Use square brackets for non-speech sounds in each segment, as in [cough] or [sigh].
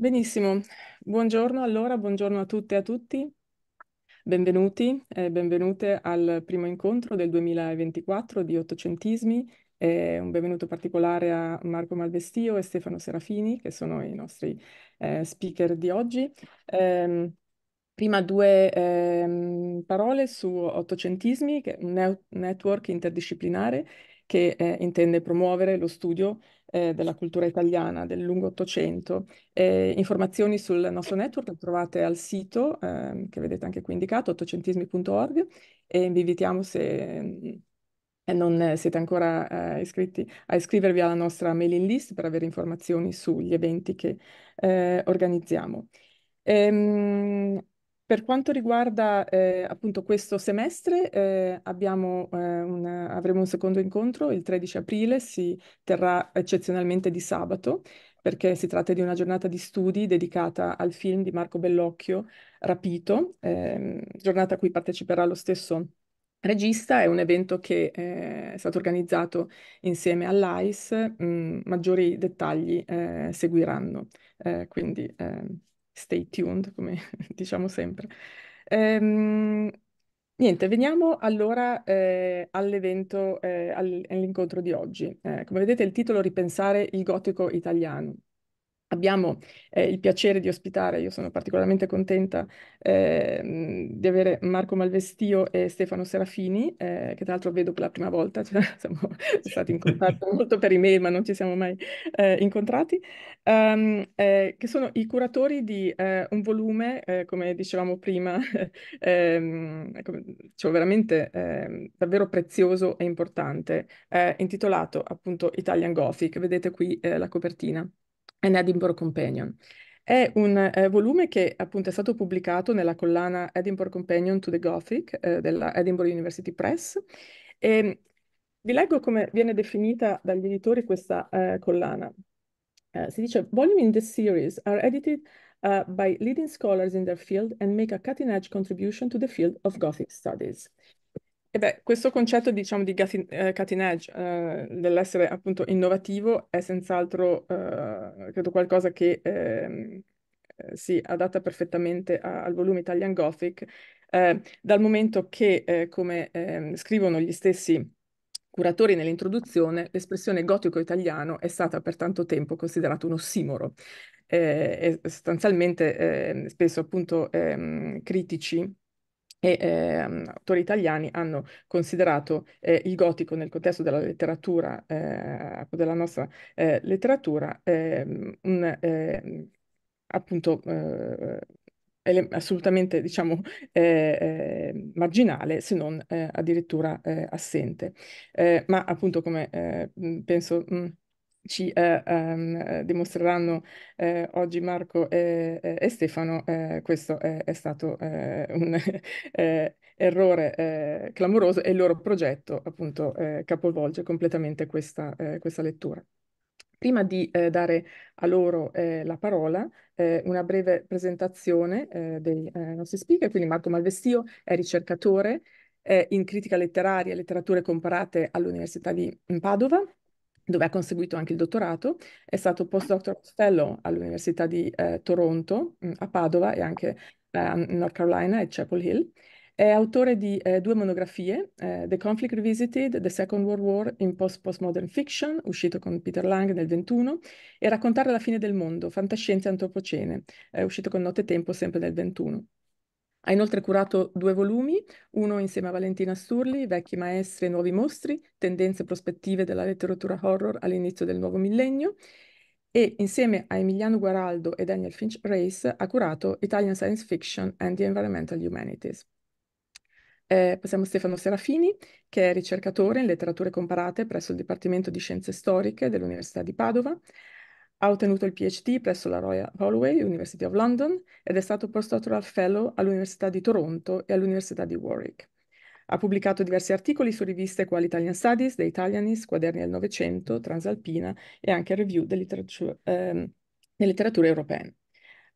Benissimo, buongiorno allora, buongiorno a tutte e a tutti. Benvenuti e benvenute al primo incontro del 2024 di Ottocentismi. E un benvenuto particolare a Marco Malvestio e Stefano Serafini, che sono i nostri eh, speaker di oggi. Ehm, prima due ehm, parole su Ottocentismi, che è un ne- network interdisciplinare che eh, intende promuovere lo studio eh, della cultura italiana del lungo Ottocento. Eh, informazioni sul nostro network le trovate al sito, ehm, che vedete anche qui indicato, ottocentismi.org, e vi invitiamo se eh, non siete ancora eh, iscritti a iscrivervi alla nostra mailing list per avere informazioni sugli eventi che eh, organizziamo. Ehm, per quanto riguarda eh, appunto questo semestre, eh, abbiamo, eh, un, avremo un secondo incontro il 13 aprile, si terrà eccezionalmente di sabato, perché si tratta di una giornata di studi dedicata al film di Marco Bellocchio, Rapito, ehm, giornata a cui parteciperà lo stesso regista, è un evento che eh, è stato organizzato insieme all'AIS, mh, mm, maggiori dettagli eh, seguiranno, eh, quindi ehm, stay tuned, come [laughs] diciamo sempre. Ehm, niente, veniamo allora eh, all'evento, eh, all'incontro di oggi. Eh, come vedete il titolo Ripensare il gotico italiano. Abbiamo eh, il piacere di ospitare, io sono particolarmente contenta eh, di avere Marco Malvestio e Stefano Serafini, eh, che tra l'altro vedo per la prima volta, [laughs] cioè, siamo stati in contatto [laughs] molto per email ma non ci siamo mai eh, incontrati, um, che sono i curatori di eh, un volume, come dicevamo prima, [laughs] ehm, ecco, cioè, veramente ehm, davvero prezioso e importante, intitolato appunto Italian Gothic, vedete qui la copertina. An Edinburgh Companion. È un eh, volume che appunto è stato pubblicato nella collana Edinburgh Companion to the Gothic eh, della Edinburgh University Press. E ehm, vi leggo come viene definita dagli editori questa eh, collana. Eh, si dice: Volume in this series are edited uh, by leading scholars in their field and make a cutting edge contribution to the field of Gothic studies. E beh, questo concetto, diciamo, di gati- eh, cutting edge, eh, dell'essere appunto innovativo, è senz'altro, eh, credo, qualcosa che ehm, eh, si adatta perfettamente a- al volume Italian Gothic, eh, dal momento che, eh, come ehm, scrivono gli stessi curatori nell'introduzione, l'espressione gotico italiano è stata per tanto tempo considerata un ossimoro. e sostanzialmente ehm, spesso appunto ehm, critici e eh, autori italiani hanno considerato eh, il gotico nel contesto della letteratura, eh, della nostra eh, letteratura, ehm, un ehm, appunto eh, assolutamente diciamo [laughs] eh, marginale se non addirittura assente. ma appunto come penso... Mh, ci eh, um, dimostreranno eh, oggi Marco e, eh, e Stefano, eh, questo è, è stato eh, un [laughs] errore clamoroso e il loro progetto appunto capovolge completamente questa, questa lettura. Prima di dare a loro la parola, una breve presentazione dei nostri speaker, quindi Marco Malvestio è ricercatore in critica letteraria e letterature comparate all'Università di Padova, dove ha conseguito anche il dottorato, è stato postdoctoral fellow all'Università di eh, Toronto, mm, a Padova e anche eh, a eh, North Carolina e Chapel Hill. È autore di eh, due monografie, eh, The Conflict Revisited, The Second World War in Post Postmodern Fiction, uscito con Peter Lang nel 21, e Raccontare la fine del mondo, Fantascienza e antropocene, uscito con Notte e Tempo sempre nel 21. Ha inoltre curato due volumi, uno insieme a Valentina Sturli, Vecchi maestri e nuovi mostri, tendenze e prospettive della letteratura horror all'inizio del nuovo millennio, e insieme a Emiliano Guaraldo e Daniel Finch Race ha curato Italian Science Fiction and the Environmental Humanities. Eh, passiamo a Stefano Serafini, che è ricercatore in letterature comparate presso il Dipartimento di Scienze Storiche dell'Università di Padova. Ha ottenuto il PhD presso la Royal Holloway, University of London, ed è stato postdoctoral fellow all'Università di Toronto e all'Università di Warwick. Ha pubblicato diversi articoli su riviste quali Italian Studies, The Italianist, Quaderni del Novecento, Transalpina e anche Review ehm, delle letterature, ehm, letterature europee.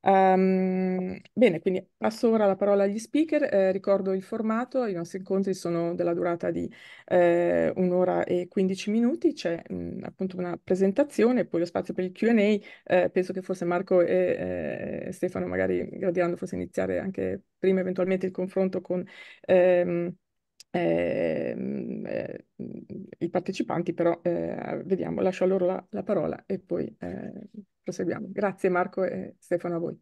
Um, bene, quindi passo ora la parola agli speaker. Eh, ricordo il formato, i nostri incontri sono della durata di eh, un'ora e 15 minuti, c'è appunto una presentazione, poi lo spazio per il Q&A, eh, penso che forse Marco e eh, Stefano magari gradiranno forse iniziare anche prima eventualmente il confronto con... Ehm, Ehm, eh, i partecipanti, però eh, vediamo, lascio a loro la, la parola e poi eh, proseguiamo. Grazie Marco e Stefano a voi.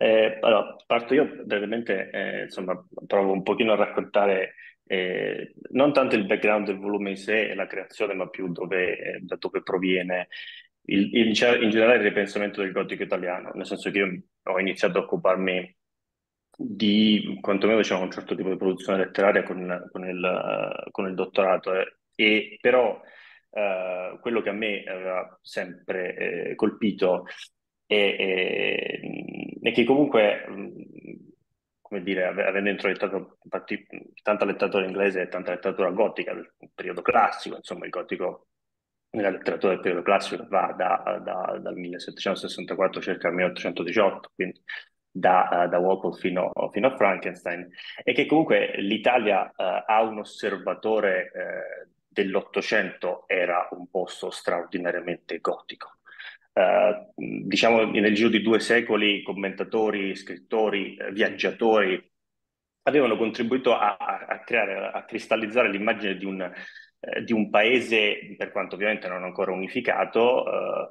Eh, allora, parto io brevemente, eh, insomma, provo un pochino a raccontare eh, non tanto il background del volume in sé e la creazione, ma più dove, eh, da dove proviene il, il, cioè, in generale il ripensamento del gotico italiano, nel senso che io ho iniziato a occuparmi di quantomeno diciamo, un certo tipo di produzione letteraria con, con, il, con il, dottorato, eh, e però eh, quello che a me aveva sempre eh, colpito è, è, mm, che comunque, mm, come dire, avendo introiettato mm, tanta letteratura inglese e tanta letteratura gotica del periodo classico, insomma il gotico nella letteratura del periodo classico va da, da, dal 1764 circa al 1818, quindi da, da Walpole fino, fino, a Frankenstein, e che comunque l'Italia uh, ha un osservatore uh, dell'Ottocento era un posto straordinariamente gotico. Eh, diciamo nel giro di due secoli commentatori, scrittori, eh, viaggiatori avevano contribuito a, a, creare, a cristallizzare l'immagine di un, eh, di un paese, per quanto ovviamente non ancora unificato, eh,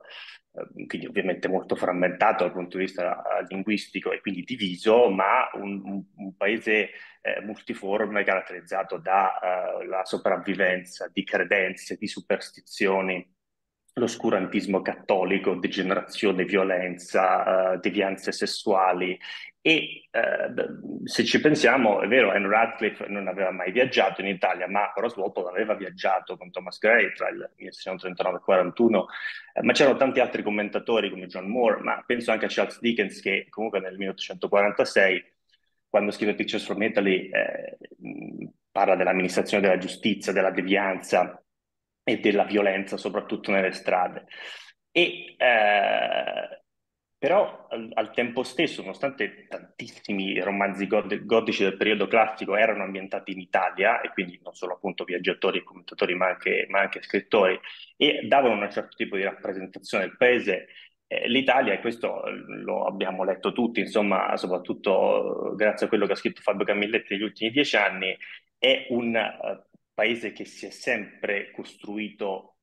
Ehm, quindi ovviamente molto frammentato dal punto di vista eh, linguistico e quindi diviso, ma un, un paese eh, multiforme caratterizzato dalla eh, uh, sopravvivenza di credenze, di superstizioni, l'oscurantismo cattolico, degenerazione, violenza, uh, devianze sessuali e eh, se ci pensiamo, è vero, Anne Radcliffe non aveva mai viaggiato in Italia, ma Horace Walpole aveva viaggiato con Thomas Gray tra il 1639 e il 41, eh, ma c'erano tanti altri commentatori come John Moore, ma penso anche a Charles Dickens che comunque nel 1846, quando scrive Pictures from Italy, eh, parla dell'amministrazione della giustizia, della devianza e della violenza, soprattutto nelle strade. E, eh, però al, al, tempo stesso, nonostante tantissimi romanzi god- gotici del periodo classico erano ambientati in Italia, e quindi non solo appunto viaggiatori e commentatori, ma anche, ma anche, scrittori, e davano un certo tipo di rappresentazione del paese, eh, l'Italia, e questo eh, lo abbiamo letto tutti, insomma, soprattutto eh, grazie a quello che ha scritto Fabio Camilletti negli ultimi dieci anni, è un uh, paese che si è sempre costruito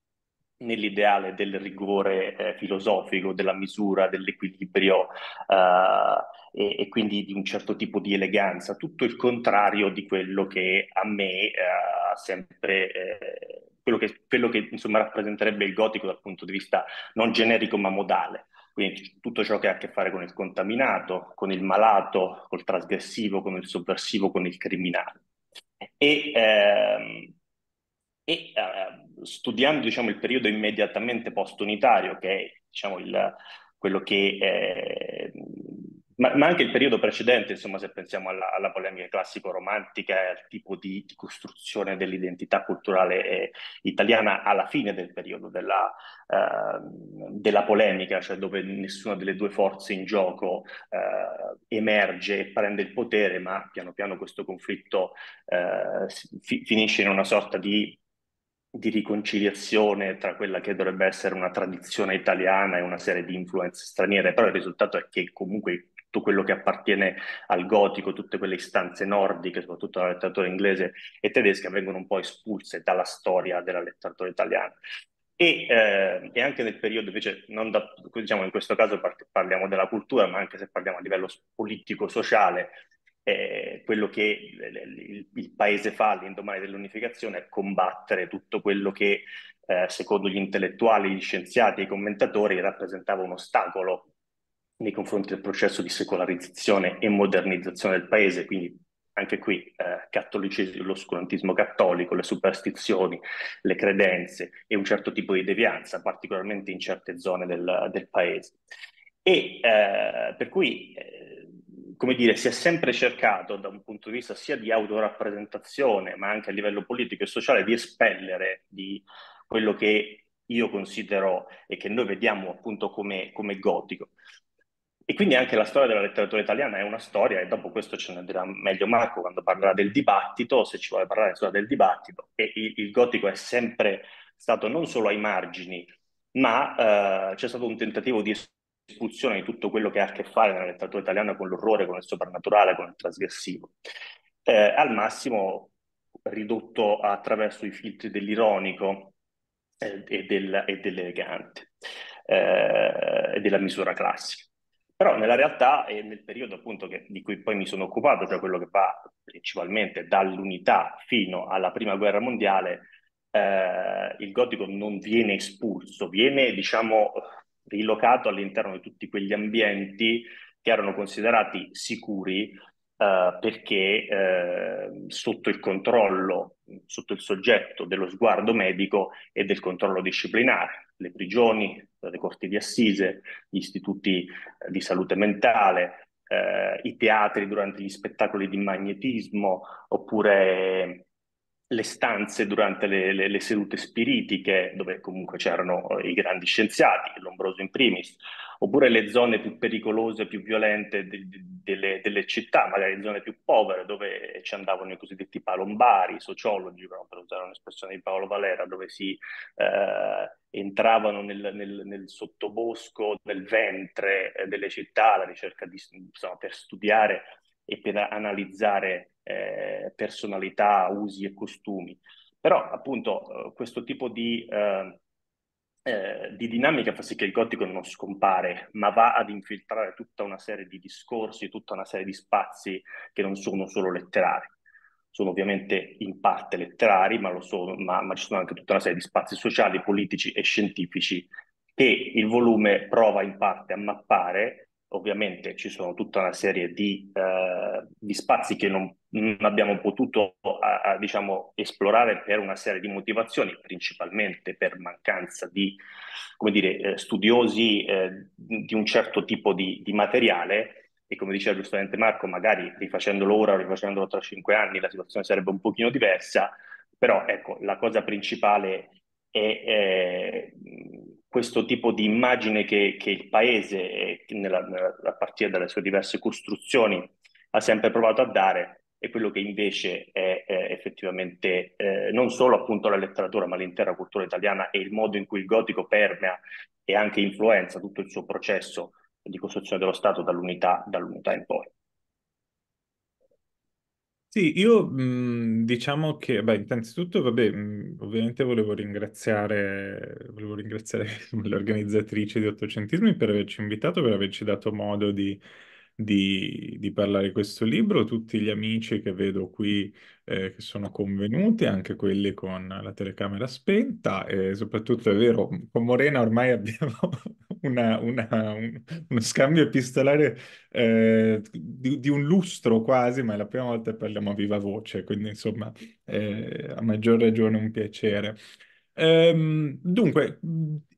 nell'ideale del rigore eh, filosofico, della misura, dell'equilibrio eh, e, e, quindi di un certo tipo di eleganza, tutto il contrario di quello che a me eh, sempre... Eh, quello che, quello che insomma, rappresenterebbe il gotico dal punto di vista non generico ma modale, quindi tutto ciò che ha a che fare con il contaminato, con il malato, col trasgressivo, con il sovversivo, con il criminale. E ehm, e eh, studiando diciamo, il periodo immediatamente post-unitario, che è diciamo, il, quello che... Eh, ma, ma, anche il periodo precedente, insomma, se pensiamo alla, alla polemica classico-romantica e al tipo di, di, costruzione dell'identità culturale eh, italiana alla fine del periodo della, eh, della, polemica, cioè dove nessuna delle due forze in gioco eh, emerge e prende il potere, ma piano piano questo conflitto eh, fi- finisce in una sorta di di riconciliazione tra quella che dovrebbe essere una tradizione italiana e una serie di influenze straniere, però il risultato è che comunque tutto quello che appartiene al gotico, tutte quelle istanze nordiche, soprattutto la letteratura inglese e tedesca, vengono un po' espulse dalla storia della letteratura italiana. E, eh, e, anche nel periodo invece, non da, diciamo in questo caso parliamo della cultura, ma anche se parliamo a livello politico-sociale, eh, quello che il, il, paese fa all'indomani dell'unificazione è combattere tutto quello che, eh, secondo gli intellettuali, gli scienziati e i commentatori, rappresentava un ostacolo nei confronti del processo di secolarizzazione e modernizzazione del paese, quindi anche qui eh, cattolicesimo, l'oscurantismo cattolico, le superstizioni, le credenze e un certo tipo di devianza, particolarmente in certe zone del, del paese. E eh, per cui eh, come dire, si è sempre cercato da un punto di vista sia di autorappresentazione, ma anche a livello politico e sociale, di espellere di quello che io considero e che noi vediamo appunto come, come gotico. E quindi anche la storia della letteratura italiana è una storia, e dopo questo ce ne dirà meglio Marco quando parlerà del dibattito, se ci vuole parlare solo del dibattito. E il, il, gotico è sempre stato non solo ai margini, ma eh, c'è stato un tentativo di espulsione di tutto quello che ha a che fare nella letteratura italiana con l'orrore, con il soprannaturale, con il trasgressivo. Eh, al massimo ridotto attraverso i filtri dell'ironico eh, e, del, e, dell'elegante eh, e della misura classica. Però nella realtà e nel periodo appunto che, di cui poi mi sono occupato, cioè quello che va principalmente dall'unità fino alla prima guerra mondiale, eh, il gotico non viene espulso, viene diciamo rilocato all'interno di tutti quegli ambienti che erano considerati sicuri eh, perché eh, sotto il controllo, sotto il soggetto dello sguardo medico e del controllo disciplinare, le prigioni, le corti di assise, gli istituti eh, di salute mentale, eh, i teatri durante gli spettacoli di magnetismo oppure le stanze durante le, le, le, sedute spiritiche, dove comunque c'erano eh, i grandi scienziati, Lombroso in primis, oppure le zone più pericolose, più violente de, de, delle, delle, città, magari le zone più povere, dove ci andavano i cosiddetti palombari, sociologi, per usare un'espressione di Paolo Valera, dove si eh, entravano nel, nel, nel, sottobosco, nel ventre eh, delle città alla ricerca di, insomma, per studiare e per analizzare eh, personalità, usi e costumi. Però appunto eh, questo tipo di, eh, eh, di, dinamica fa sì che il gotico non scompare, ma va ad infiltrare tutta una serie di discorsi, tutta una serie di spazi che non sono solo letterari. Sono ovviamente in parte letterari, ma, sono, ma, ma ci sono anche tutta una serie di spazi sociali, politici e scientifici che il volume prova in parte a mappare Ovviamente ci sono tutta una serie di, eh, di spazi che non, non abbiamo potuto a, a, diciamo, esplorare per una serie di motivazioni, principalmente per mancanza di dire, eh, studiosi eh, di un certo tipo di, di materiale e come diceva giustamente Marco, magari rifacendolo ora o rifacendolo tra cinque anni la situazione sarebbe un pochino diversa, però ecco, la cosa principale è, è questo tipo di immagine che, che il paese, nella, nella, a partire dalle sue diverse costruzioni, ha sempre provato a dare e quello che invece è, è effettivamente eh, non solo appunto la letteratura, ma l'intera cultura italiana e il modo in cui il gotico permea e anche influenza tutto il suo processo di costruzione dello Stato dall'unità, dall'unità in poi. Sì, io mh, mhmm, diciamo che, beh, innanzitutto, vabbè, mh, mhmm, ovviamente volevo ringraziare, volevo ringraziare [laughs] l'organizzatrice di Ottocentesimi per averci invitato, per averci dato modo di di, di, parlare di questo libro, tutti gli amici che vedo qui eh, che sono convenuti, anche quelli con la telecamera spenta e soprattutto è vero, con Morena ormai [laughs] abbiamo una, una, un, uno scambio epistolare eh, di, di, un lustro quasi, ma è la prima volta che parliamo a viva voce, quindi insomma eh, a maggior ragione un piacere. Ehm, dunque,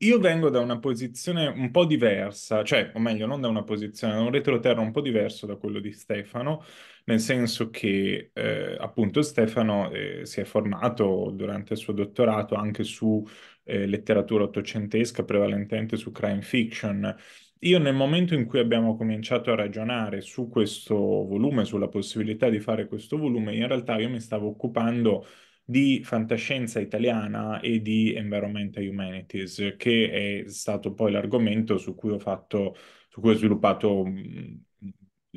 io vengo da una posizione un po' diversa, cioè, o meglio, non da una posizione, da un retroterra un po' diverso da quello di Stefano, nel senso che eh, appunto Stefano eh, si è formato durante il suo dottorato anche su eh, letteratura ottocentesca, prevalentemente su crime fiction. Io nel momento in cui abbiamo cominciato a ragionare su questo volume, sulla possibilità di fare questo volume, in realtà io mi stavo occupando di fantascienza italiana e di environmental humanities, che è stato poi l'argomento su cui ho fatto, su cui ho sviluppato il mm,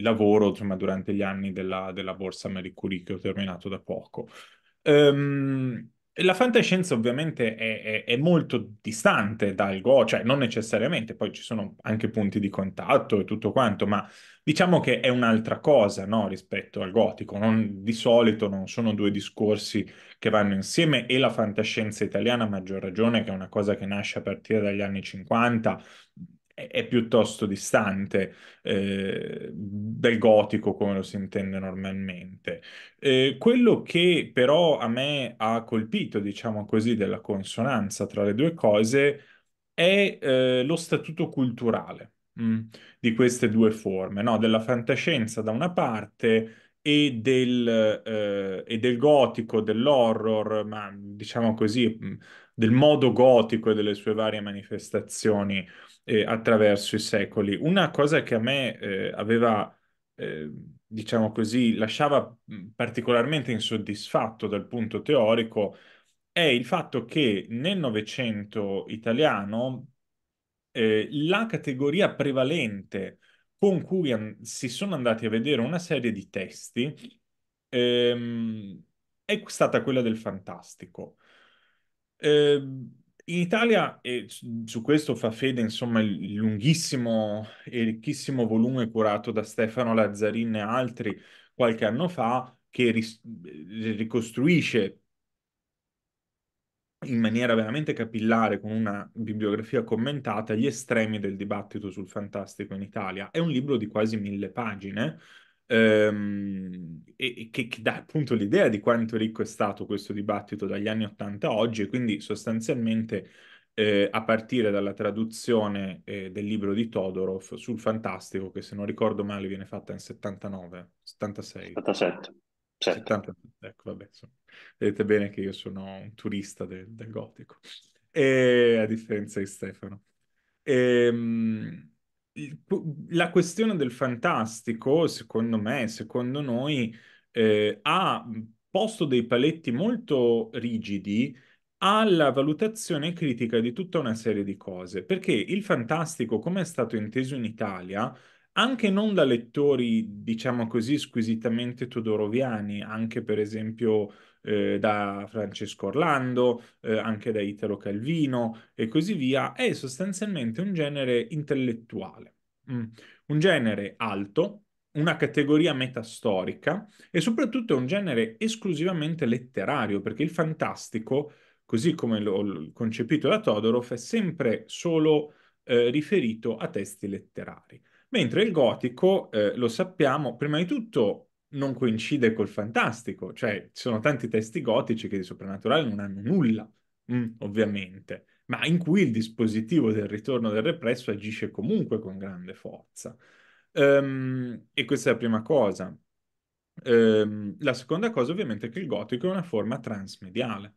lavoro insomma, durante gli anni della, della borsa Marie Curie che ho terminato da poco. Um, la fantascienza ovviamente è, è, è, molto distante dal go, cioè non necessariamente, poi ci sono anche punti di contatto e tutto quanto, ma diciamo che è un'altra cosa no, rispetto al gotico. Non, di solito non sono due discorsi che vanno insieme e la fantascienza italiana, a maggior ragione, che è una cosa che nasce a partire dagli anni 50, è piuttosto distante eh, dal gotico come lo si intende normalmente. Eh, quello che però a me ha colpito, diciamo così, della consonanza tra le due cose è eh, lo statuto culturale mh, mm, di queste due forme, no? della fantascienza da una parte e del, eh, e del, gotico, dell'horror, ma diciamo così, mm, del modo gotico e delle sue varie manifestazioni eh, attraverso i secoli. Una cosa che a me eh, aveva, eh, diciamo così, lasciava particolarmente insoddisfatto dal punto teorico è il fatto che nel Novecento italiano eh, la categoria prevalente con cui an- si sono andati a vedere una serie di testi ehm, è stata quella del fantastico. Eh, in Italia, e su questo fa fede insomma il lunghissimo e ricchissimo volume curato da Stefano Lazzarin e altri qualche anno fa, che ris- eh, ricostruisce in maniera veramente capillare, con una bibliografia commentata, gli estremi del dibattito sul fantastico in Italia. È un libro di quasi mille pagine, Ehm, e, che, che, dà appunto l'idea di quanto ricco è stato questo dibattito dagli anni 80 a oggi, e quindi sostanzialmente eh, a partire dalla traduzione eh, del libro di Todorov sul Fantastico, che se non ricordo male viene fatta in 79, 76. 77. 77. Ecco, vabbè, insomma. vedete bene che io sono un turista del, del gotico, e, a differenza di Stefano. Ehm, la questione del fantastico, secondo me, secondo noi, eh, ha posto dei paletti molto rigidi alla valutazione critica di tutta una serie di cose, perché il fantastico, come è stato inteso in Italia, anche non da lettori, diciamo così, squisitamente todoroviani, anche per esempio eh, da Francesco Orlando, eh, anche da Italo Calvino e così via, è sostanzialmente un genere intellettuale, mm. un genere alto, una categoria metastorica e soprattutto è un genere esclusivamente letterario, perché il fantastico, così come lo, concepito da Todorov, è sempre solo eh, riferito a testi letterari. Mentre il gotico, eh, lo sappiamo, prima di tutto non coincide col fantastico, cioè ci sono tanti testi gotici che di soprannaturale non hanno nulla, mm, ovviamente, ma in cui il dispositivo del ritorno del represso agisce comunque con grande forza. Um, e questa è la prima cosa. Um, la seconda cosa ovviamente è che il gotico è una forma transmediale,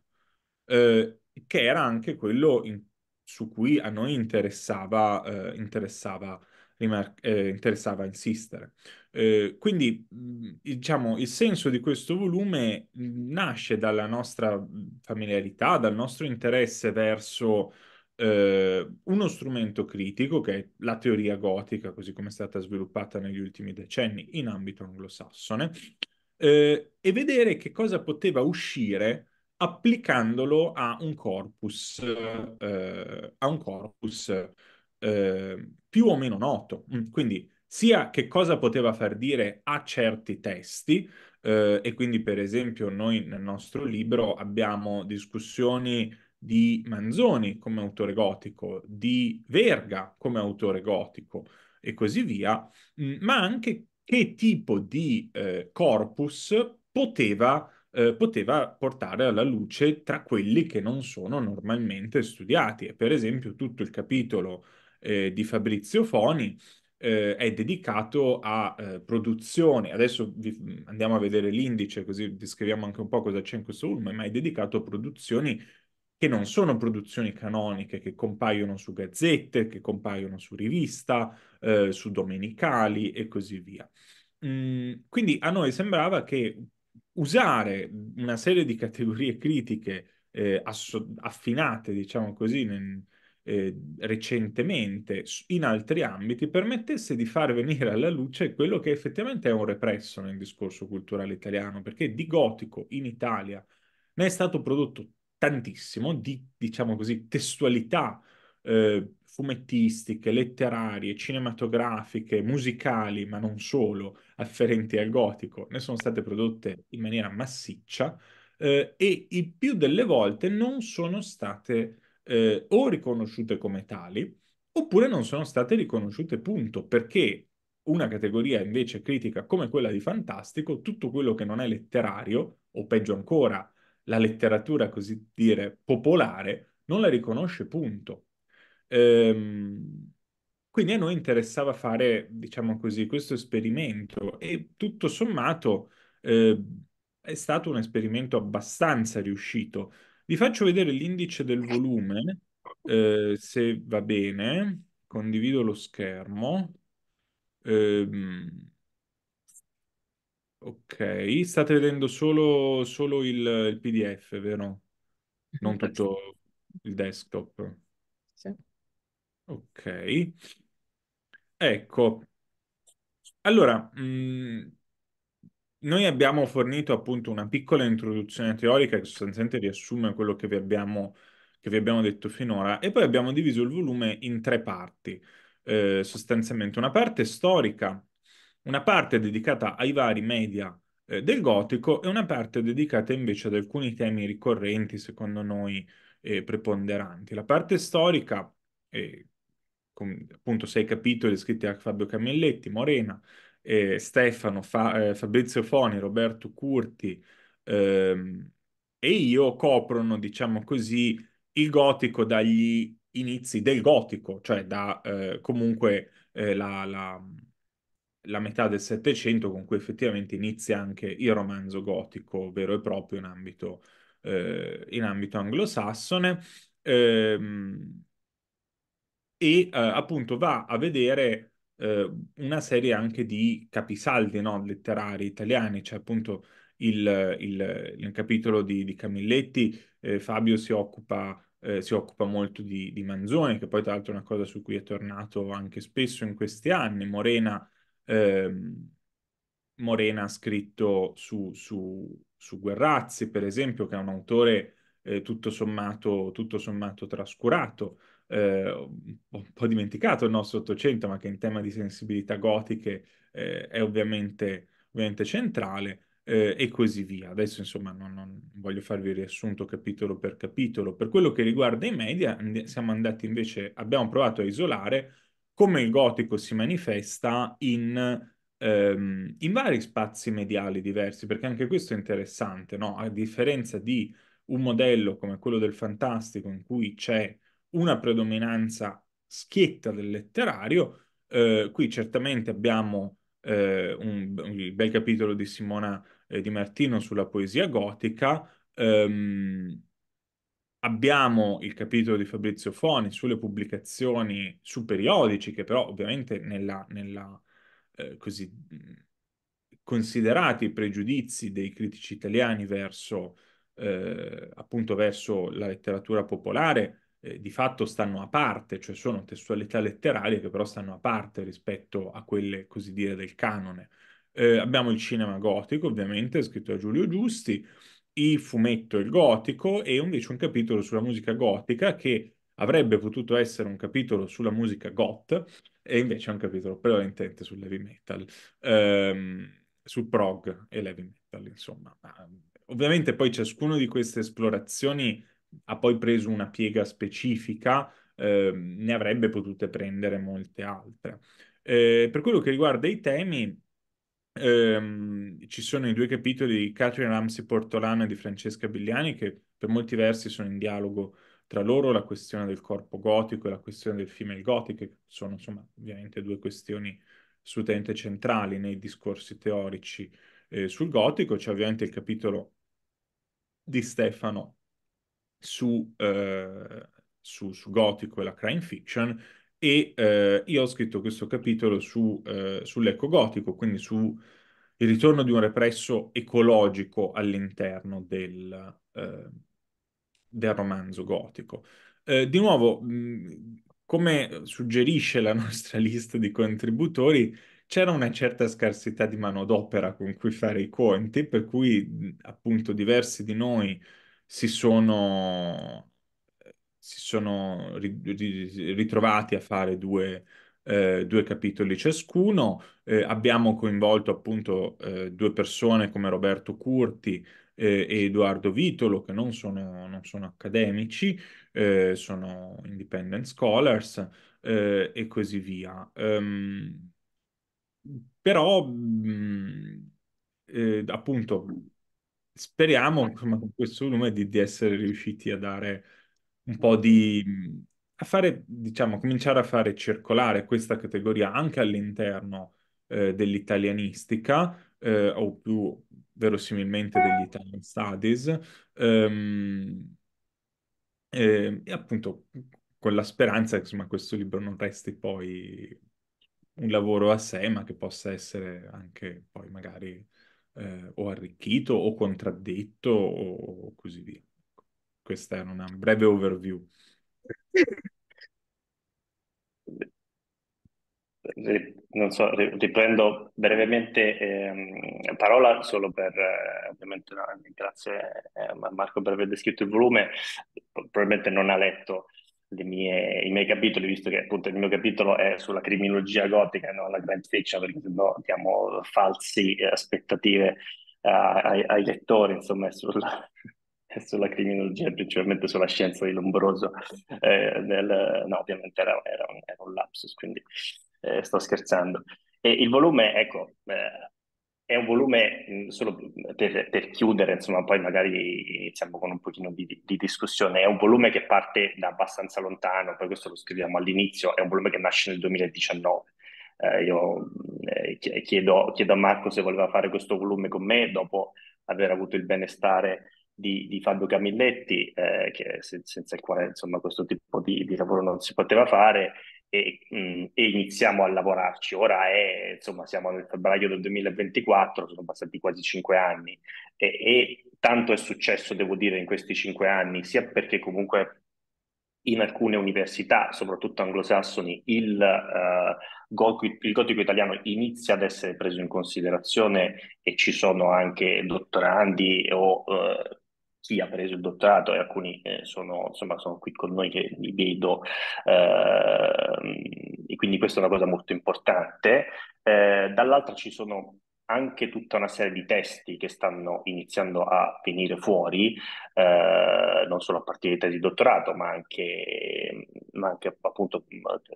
uh, che era anche quello in, su cui a noi interessava, uh, interessava rimar- eh, interessava insistere. Eh, quindi, mm, diciamo, il senso di questo volume mm, nasce dalla nostra mm, familiarità, dal nostro interesse verso eh, uno strumento critico che è la teoria gotica, così come è stata sviluppata negli ultimi decenni in ambito anglosassone, eh, e vedere che cosa poteva uscire applicandolo a un corpus, eh, a un corpus eh, più o meno noto. Mm, quindi sia che cosa poteva far dire a certi testi, eh, e quindi per esempio noi nel nostro libro abbiamo discussioni di Manzoni come autore gotico, di Verga come autore gotico e così via, mm, ma anche che tipo di eh, corpus poteva, eh, poteva, portare alla luce tra quelli che non sono normalmente studiati. E per esempio tutto il capitolo eh, di Fabrizio Foni eh, è dedicato a eh, produzione, adesso vi, mm, andiamo a vedere l'indice così descriviamo anche un po' cosa c'è in questo volume, ma è dedicato a produzioni che non sono produzioni canoniche, che compaiono su gazzette, che compaiono su rivista, eh, su domenicali e così via. Mm, quindi a noi sembrava che usare una serie di categorie critiche eh, asso- affinate, diciamo così, nel, Ehm, recentemente in altri ambiti permettesse di far venire alla luce quello che effettivamente è un represso nel discorso culturale italiano, perché di gotico in Italia ne è stato prodotto tantissimo, di diciamo così testualità eh, fumettistiche, letterarie, cinematografiche, musicali, ma non solo, afferenti al gotico, ne sono state prodotte in maniera massiccia eh, e il più delle volte non sono state eh, o riconosciute come tali, oppure non sono state riconosciute, punto, perché una categoria invece critica come quella di fantastico, tutto quello che non è letterario, o peggio ancora, la letteratura così dire popolare, non la riconosce, punto. Ehm, quindi a noi interessava fare, diciamo così, questo esperimento e tutto sommato eh, è stato un esperimento abbastanza riuscito. Vi faccio vedere l'indice del volume, eh, se va bene. Condivido lo schermo. Ehm, ok, state vedendo solo, solo il, il, PDF, vero? Non tutto il desktop. Sì. Ok. Ecco. Allora, mh, mm, noi abbiamo fornito appunto una piccola introduzione teorica che sostanzialmente riassume quello che vi abbiamo, che vi abbiamo detto finora e poi abbiamo diviso il volume in tre parti, eh, sostanzialmente una parte storica, una parte dedicata ai vari media eh, del gotico e una parte dedicata invece ad alcuni temi ricorrenti, secondo noi, eh, preponderanti. La parte storica, eh, com- appunto sei capitoli scritti da Fabio Camilletti, Morena, eh, Stefano, Fa, eh, Fabrizio Foni, Roberto Curti ehm, e io coprono, diciamo così, il gotico dagli inizi del gotico, cioè da eh, comunque eh, la, la, la, metà del Settecento con cui effettivamente inizia anche il romanzo gotico vero e proprio in ambito, eh, in ambito anglosassone. Ehm, e eh, appunto va a vedere eh, una serie anche di capisaldi no, letterari italiani, c'è cioè appunto il, il, il, capitolo di, di Camilletti, eh, Fabio si occupa, eh, si occupa molto di, di, Manzoni, che poi tra l'altro è una cosa su cui è tornato anche spesso in questi anni, Morena, ehm, Morena ha scritto su, su, su, Guerrazzi, per esempio, che è un autore eh, tutto sommato, tutto sommato trascurato eh, un po' dimenticato il nostro Ottocento, ma che in tema di sensibilità gotiche eh, è ovviamente, ovviamente centrale, eh, e così via. Adesso, insomma, non, non, voglio farvi riassunto capitolo per capitolo. Per quello che riguarda i media, siamo andati invece, abbiamo provato a isolare come il gotico si manifesta in, ehm, in vari spazi mediali diversi, perché anche questo è interessante, no? A differenza di un modello come quello del fantastico, in cui c'è una predominanza schietta del letterario. Eh, qui certamente abbiamo eh, un, un, bel capitolo di Simona eh, Di Martino sulla poesia gotica, ehm, abbiamo il capitolo di Fabrizio Foni sulle pubblicazioni su periodici, che però ovviamente nella, nella eh, così considerati i pregiudizi dei critici italiani verso, eh, appunto verso la letteratura popolare eh, di fatto stanno a parte, cioè sono testualità letterarie che però stanno a parte rispetto a quelle, così dire, del canone. Eh, abbiamo il cinema gotico, ovviamente, scritto da Giulio Giusti, il fumetto il gotico e invece un capitolo sulla musica gotica che avrebbe potuto essere un capitolo sulla musica goth e invece è un capitolo prevalentemente sull'heavy metal, ehm, sul prog e l'heavy metal, insomma. Ma, ovviamente poi ciascuna di queste esplorazioni ha poi preso una piega specifica, eh, ne avrebbe potute prendere molte altre. Eh, per quello che riguarda i temi, ehm, ci sono i due capitoli di Catherine Ramsey Portolano e di Francesca Bigliani che per molti versi sono in dialogo tra loro la questione del corpo gotico e la questione del female gothic, che sono insomma ovviamente due questioni assolutamente centrali nei discorsi teorici eh, sul gotico. C'è ovviamente il capitolo di Stefano su, eh, su, su Gothic e la crime fiction e eh, io ho scritto questo capitolo su, eh, sull'eco gotico, quindi sul ritorno di un represso ecologico all'interno del, eh, del romanzo gotico. Eh, di nuovo, mh, come suggerisce la nostra lista di contributori, c'era una certa scarsità di manodopera con cui fare i conti, per cui appunto diversi di noi si sono, si sono ri, ri, ritrovati a fare due, eh, due capitoli ciascuno. Eh, abbiamo coinvolto appunto eh, due persone come Roberto Curti eh, e Edoardo Vitolo, che non sono, non sono accademici, eh, sono independent scholars eh, e così via. Um, però mh, mm, appunto Speriamo, insomma, con questo nome di, di, essere riusciti a dare un po' di... a fare, diciamo, cominciare a fare circolare questa categoria anche all'interno eh, dell'italianistica, eh, o più verosimilmente degli Italian Studies, ehm, eh, e appunto con la speranza che insomma, questo libro non resti poi un lavoro a sé, ma che possa essere anche poi magari eh, o arricchito o contraddetto o così via. Questa era una breve overview. Non so, riprendo brevemente ehm, parola solo per, eh, ovviamente no, grazie eh, a Marco per aver descritto il volume, probabilmente non ha letto mie, i miei capitoli, visto che appunto il mio capitolo è sulla criminologia gotica e non la grand fiction, perché sennò diamo falsi eh, aspettative uh, ai, ai, lettori, insomma, sulla, [laughs] sulla criminologia, principalmente sulla scienza di Lombroso. Eh, nel, no, ovviamente era, era, un, era, un, lapsus, quindi eh, sto scherzando. E il volume, ecco, eh, è un volume, mm, solo per, per, chiudere, insomma, poi magari iniziamo con un pochino di, di, discussione, è un volume che parte da abbastanza lontano, poi questo lo scriviamo all'inizio, è un volume che nasce nel 2019. Eh, io eh, chiedo, chiedo, a Marco se voleva fare questo volume con me dopo aver avuto il benestare di, di Fabio Camilletti, eh, che se, senza il quale insomma, questo tipo di, di lavoro non si poteva fare, e, mh, mm, e, iniziamo a lavorarci. Ora è, insomma, siamo nel febbraio del 2024, sono passati quasi cinque anni e, e tanto è successo, devo dire, in questi cinque anni, sia perché comunque in alcune università, soprattutto anglosassoni, il, uh, gotico, il, gotico italiano inizia ad essere preso in considerazione e ci sono anche dottorandi o uh, chi ha preso il dottorato e alcuni eh, sono, insomma, sono qui con noi che li vedo, eh, e quindi questa è una cosa molto importante. Eh, dall'altra ci sono anche tutta una serie di testi che stanno iniziando a venire fuori, eh, non solo a partire dai tesi di dottorato, ma anche, ma anche appunto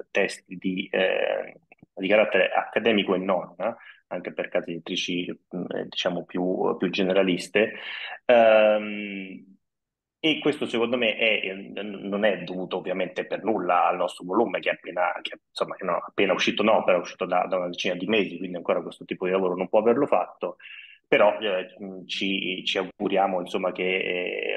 testi di, eh, di, carattere accademico e non, anche per case editrici eh, diciamo più, più generaliste. Um, e questo secondo me è, eh, non è dovuto ovviamente per nulla al nostro volume che è appena, che, insomma, no, appena uscito in opera, è uscito da, da, una decina di mesi, quindi ancora questo tipo di lavoro non può averlo fatto, però eh, ci, ci, auguriamo insomma, che eh,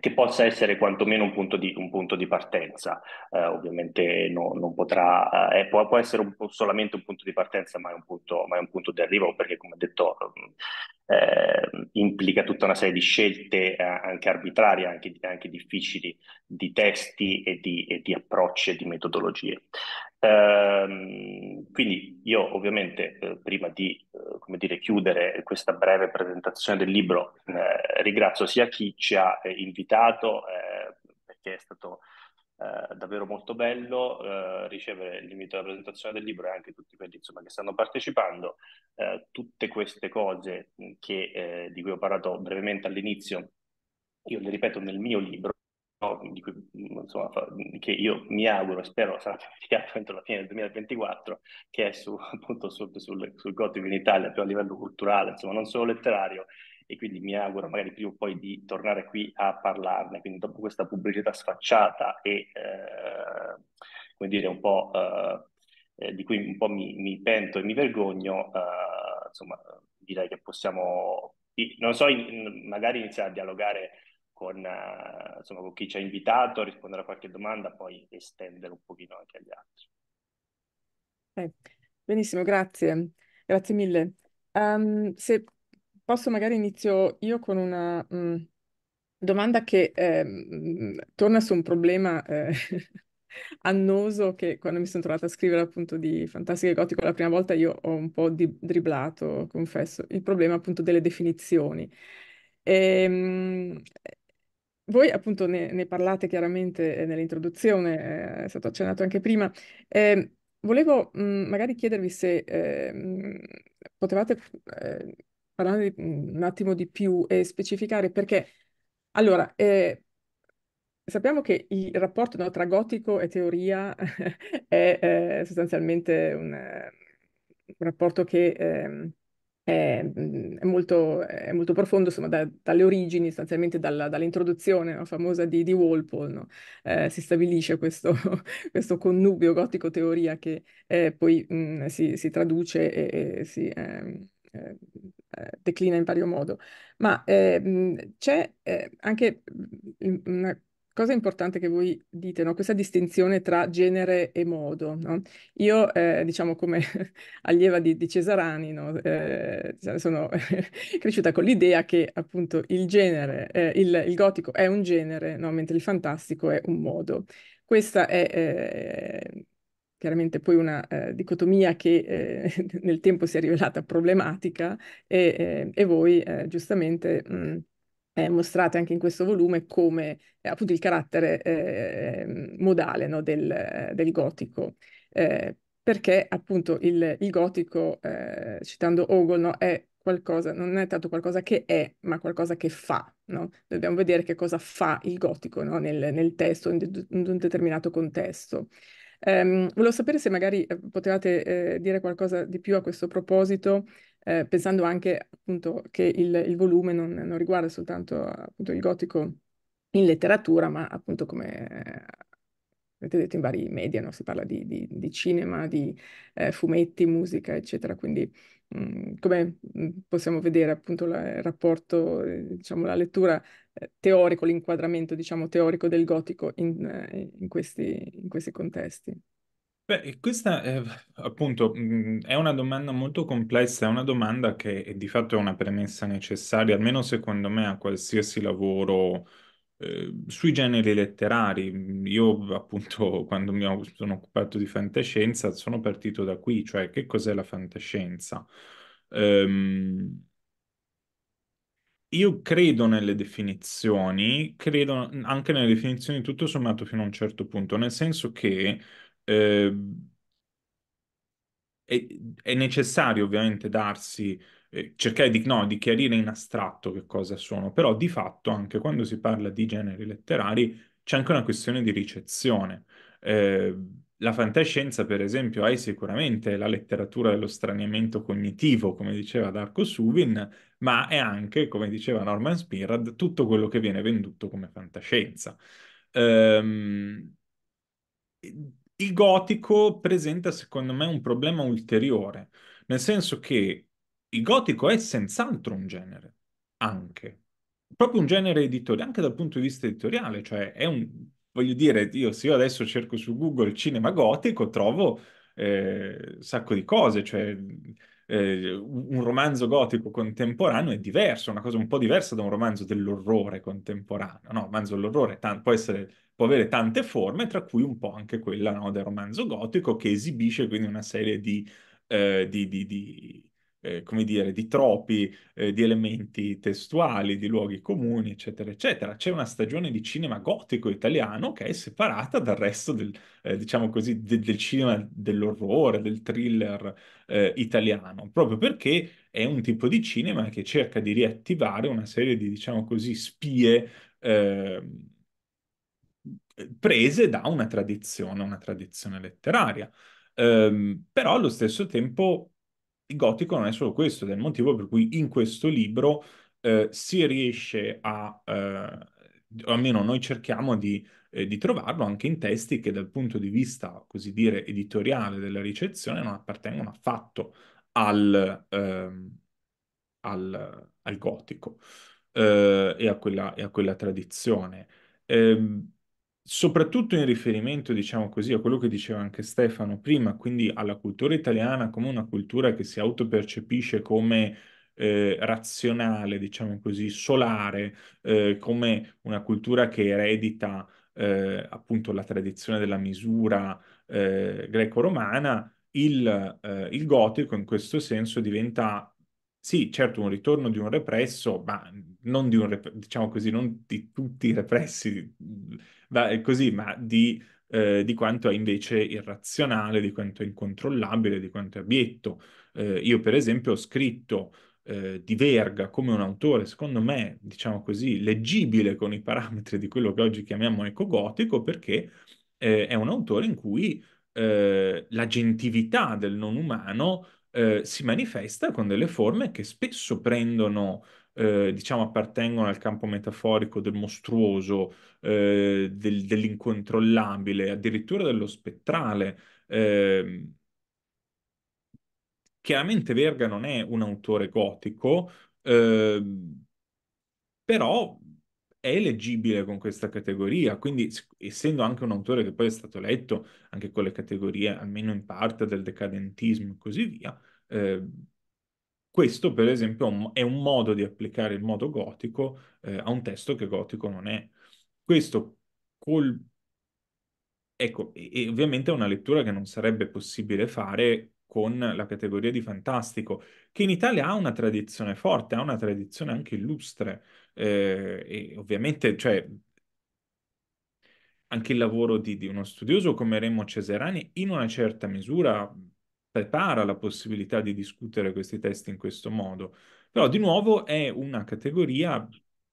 che possa essere quantomeno un punto di, un punto di partenza. Eh, ovviamente no, non potrà, eh, può, può, essere un solamente un punto di partenza, ma è un punto, ma è un punto di arrivo, perché come detto mm, eh, implica tutta una serie di scelte eh, anche arbitrarie, anche, anche, difficili, di testi e di, e di approcci e di metodologie. Ehm, quindi io ovviamente eh, prima di eh, dire, chiudere questa breve presentazione del libro eh, ringrazio sia chi ci ha eh, invitato eh, perché è stato eh, davvero molto bello ricevere l'invito alla presentazione del libro e anche tutti quelli insomma, che stanno partecipando. tutte queste cose che, di cui ho parlato brevemente all'inizio, io le ripeto nel mio libro di cui, insomma, che io mi auguro e spero sarà pubblicato entro la fine del 2024, che è su, [laughs] appunto sul, sul, sul gotico in Italia, più a livello culturale, insomma, non solo letterario, e quindi mi auguro magari prima o poi di tornare qui a parlarne. Quindi dopo questa pubblicità sfacciata e, eh, come dire, un po'... Eh, eh di cui un po' mi, mi pento e mi vergogno, eh, insomma, direi che possiamo, non so, in, magari iniziare a dialogare con, eh, insomma, con chi ci ha invitato, rispondere a qualche domanda, poi estendere un pochino anche agli altri. Okay. Benissimo, grazie. Grazie mille. Um, se posso magari inizio io con una mh, mm, domanda che eh, torna su un problema eh, [laughs] annoso che quando mi sono trovata a scrivere appunto di Fantastiche Gotico la prima volta io ho un po' di, dribblato, confesso, il problema appunto delle definizioni. E, ehm, voi appunto ne, ne parlate chiaramente eh, nell'introduzione, eh, è stato accennato anche prima. Eh, volevo mh, mm, magari chiedervi se eh, potevate eh, parlare mm, un attimo di più e specificare perché, allora, eh, sappiamo che il rapporto no, tra gotico e teoria [laughs] è sostanzialmente un, un, rapporto che ehm, è, mhmm, è, molto, è molto, profondo, insomma, da, dalle origini, sostanzialmente dalla, dall'introduzione no, famosa di, di Walpole, no? eh, si stabilisce questo, [laughs] questo connubio gotico-teoria che eh, poi mh, mhmm, si, si, traduce e, e si... Ehm, eh, eh, declina in vario modo, ma eh, mhmm, c'è eh, anche una cosa importante che voi dite, no? questa distinzione tra genere e modo. No? Io, eh, diciamo, come [laughs] allieva di, di Cesarani, no? eh, cioè, sono [laughs] cresciuta con l'idea che appunto il genere, eh, il, il, gotico è un genere, mentre il fantastico è un modo. Questa è eh, chiaramente poi una eh, dicotomia che eh, [laughs] nel tempo si è rivelata problematica e, eh, e voi eh, giustamente mh, mm, eh, mostrate anche in questo volume come eh, appunto il carattere eh, modale no, del, del, gotico. Eh, perché appunto il, il gotico, eh, citando Ogol, no, è qualcosa, non è tanto qualcosa che è, ma qualcosa che fa. No? Dobbiamo vedere che cosa fa il gotico nel, nel, testo, in, in, un determinato contesto. Ehm, volevo sapere se magari eh, potevate dire qualcosa di più a questo proposito, eh, pensando anche appunto che il, il volume non, non, riguarda soltanto appunto, il gotico in letteratura, ma appunto come eh, avete detto in vari media, no? si parla di, di, di cinema, di eh, fumetti, musica, eccetera. Quindi mhmm, come mhmm, possiamo vedere appunto il rapporto, eh, diciamo, la lettura eh, teorico, l'inquadramento diciamo, teorico del gotico in, eh, in, questi, in questi contesti. Beh, questa eh, appunto mm, è una domanda molto complessa, è una domanda che è di fatto è una premessa necessaria, almeno secondo me, a qualsiasi lavoro eh, sui generi letterari. Mm, io appunto [laughs] quando mi sono occupato di fantascienza sono partito da qui, cioè che cos'è la fantascienza? Ehm, io credo nelle definizioni, credo mm, anche nelle definizioni tutto sommato fino a un certo punto, nel senso che Ehm, è, è, necessario ovviamente darsi, eh, cercare di, no, di chiarire in astratto che cosa sono, però di fatto anche quando si parla di generi letterari c'è anche una questione di ricezione. Eh, la fantascienza, per esempio, è sicuramente la letteratura dello straniamento cognitivo, come diceva Darko Suvin, ma è anche, come diceva Norman Spirad, tutto quello che viene venduto come fantascienza. Ehm, il gotico presenta, secondo me, un problema ulteriore, nel senso che il gotico è senz'altro un genere, anche, proprio un genere editoriale, anche dal punto di vista editoriale, cioè è un, voglio dire, io se io adesso cerco su Google cinema gotico, trovo eh, un sacco di cose, cioè eh, un romanzo gotico contemporaneo è diverso, è una cosa un po' diversa da un romanzo dell'orrore contemporaneo. No, il romanzo dell'orrore t- può, essere, può, avere tante forme, tra cui un po' anche quella no, del romanzo gotico, che esibisce quindi una serie di, eh, di, di, di eh, come dire, di troppi, eh, di elementi testuali, di luoghi comuni, eccetera, eccetera. C'è una stagione di cinema gotico italiano che è separata dal resto del, eh, diciamo così, de- del cinema dell'orrore, del thriller eh, italiano, proprio perché è un tipo di cinema che cerca di riattivare una serie di, diciamo così, spie ehm, prese da una tradizione, una tradizione letteraria. Um, però allo stesso tempo il gotico non è solo questo, ed è il motivo per cui in questo libro eh, si riesce a, eh, o almeno noi cerchiamo di, eh, di, trovarlo anche in testi che dal punto di vista, così dire, editoriale della ricezione non appartengono affatto al, ehm, al, al gotico eh, e a, quella, e, a quella, tradizione. Ehm, soprattutto in riferimento, diciamo così, a quello che diceva anche Stefano prima, quindi alla cultura italiana come una cultura che si autopercepisce come eh, razionale, diciamo così, solare, eh, come una cultura che eredita eh, appunto la tradizione della misura eh, greco-romana, il, eh, il gotico in questo senso diventa sì, certo, un ritorno di un represso, ma non di un rep- diciamo così, non di tutti i repressi, mhmm, va- così, ma di, eh, di, quanto è invece irrazionale, di quanto è incontrollabile, di quanto è abietto. Eh, io, per esempio, ho scritto eh, di Verga come un autore, secondo me, diciamo così, leggibile con i parametri di quello che oggi chiamiamo ecogotico, perché eh, è un autore in cui eh, la gentilità del non umano eh, si manifesta con delle forme che spesso prendono, eh, diciamo, appartengono al campo metaforico del mostruoso, eh, del, dell'incontrollabile, addirittura dello spettrale. Ehm, chiaramente Verga non è un autore gotico, ehm, però è leggibile con questa categoria, quindi essendo anche un autore che poi è stato letto anche con le categorie, almeno in parte, del decadentismo e così via, eh, questo per esempio è un modo di applicare il modo gotico eh, a un testo che gotico non è. Questo col... Ecco, e, e ovviamente è una lettura che non sarebbe possibile fare con la categoria di fantastico, che in Italia ha una tradizione forte, ha una tradizione anche illustre, eh, e ovviamente, cioè, anche il lavoro di, di uno studioso come Remo Cesarani in una certa misura prepara la possibilità di discutere questi testi in questo modo. Però di nuovo è una categoria,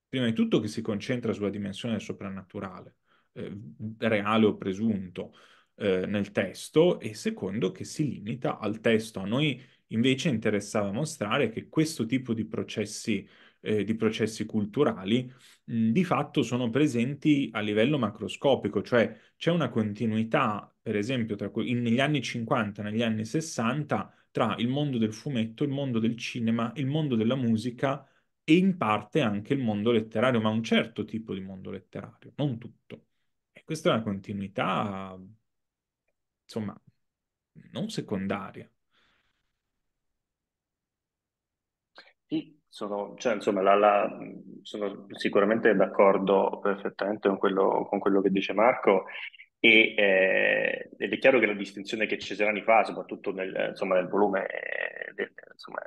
prima di tutto, che si concentra sulla dimensione soprannaturale, eh, reale o presunto, eh, nel testo e secondo che si limita al testo. A noi invece interessava mostrare che questo tipo di processi, eh, di processi culturali mh, di fatto sono presenti a livello macroscopico, cioè c'è una continuità, per esempio, tra, in, negli anni 50 negli anni 60 tra il mondo del fumetto, il mondo del cinema, il mondo della musica e in parte anche il mondo letterario, ma un certo tipo di mondo letterario, non tutto. E questa è una continuità insomma, non secondaria. Sì, sono, cioè, insomma, la, la, sono sicuramente d'accordo perfettamente con quello, con quello che dice Marco. E, eh, ed è chiaro che la distinzione che Cesarani fa, soprattutto nel, insomma, nel volume, eh, del, insomma,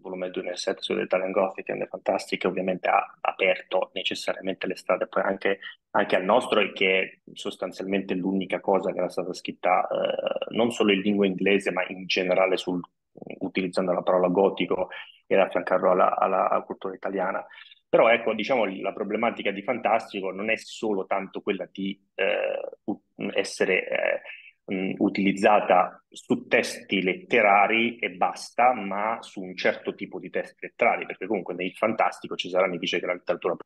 volume 2007 sull'Italian Gothic and the Fantastic ovviamente ha aperto necessariamente le strade poi anche, anche al nostro e che è sostanzialmente l'unica cosa che era stata scritta eh, non solo in lingua inglese ma in generale sul, utilizzando la parola gotico e affiancarlo alla, alla, alla cultura italiana. Però ecco, diciamo, la problematica di Fantastico non è solo tanto quella di eh, essere... Eh, mh, utilizzata su testi letterari e basta, ma su un certo tipo di testi letterari, perché comunque nel Fantastico Cesarani dice che la letteratura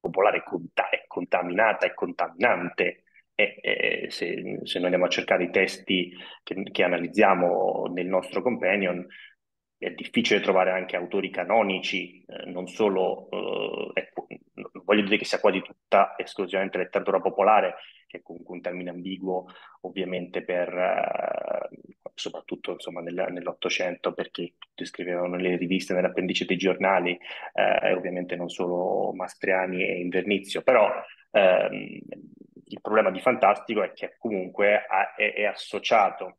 popolare conta- è contaminata, è contaminante. E, e se, se, noi andiamo a cercare i testi che, che analizziamo nel nostro companion, è difficile trovare anche autori canonici, eh, non solo, eh, voglio dire che sia quasi tutta esclusivamente letteratura popolare, che è comunque un termine ambiguo ovviamente per, eh, soprattutto insomma, nel, nell'Ottocento, perché tutti scrivevano nelle riviste, nell'appendice dei giornali, eh, e ovviamente non solo Mastriani e Invernizio, però ehm, il problema di Fantastico è che comunque ha, è, è associato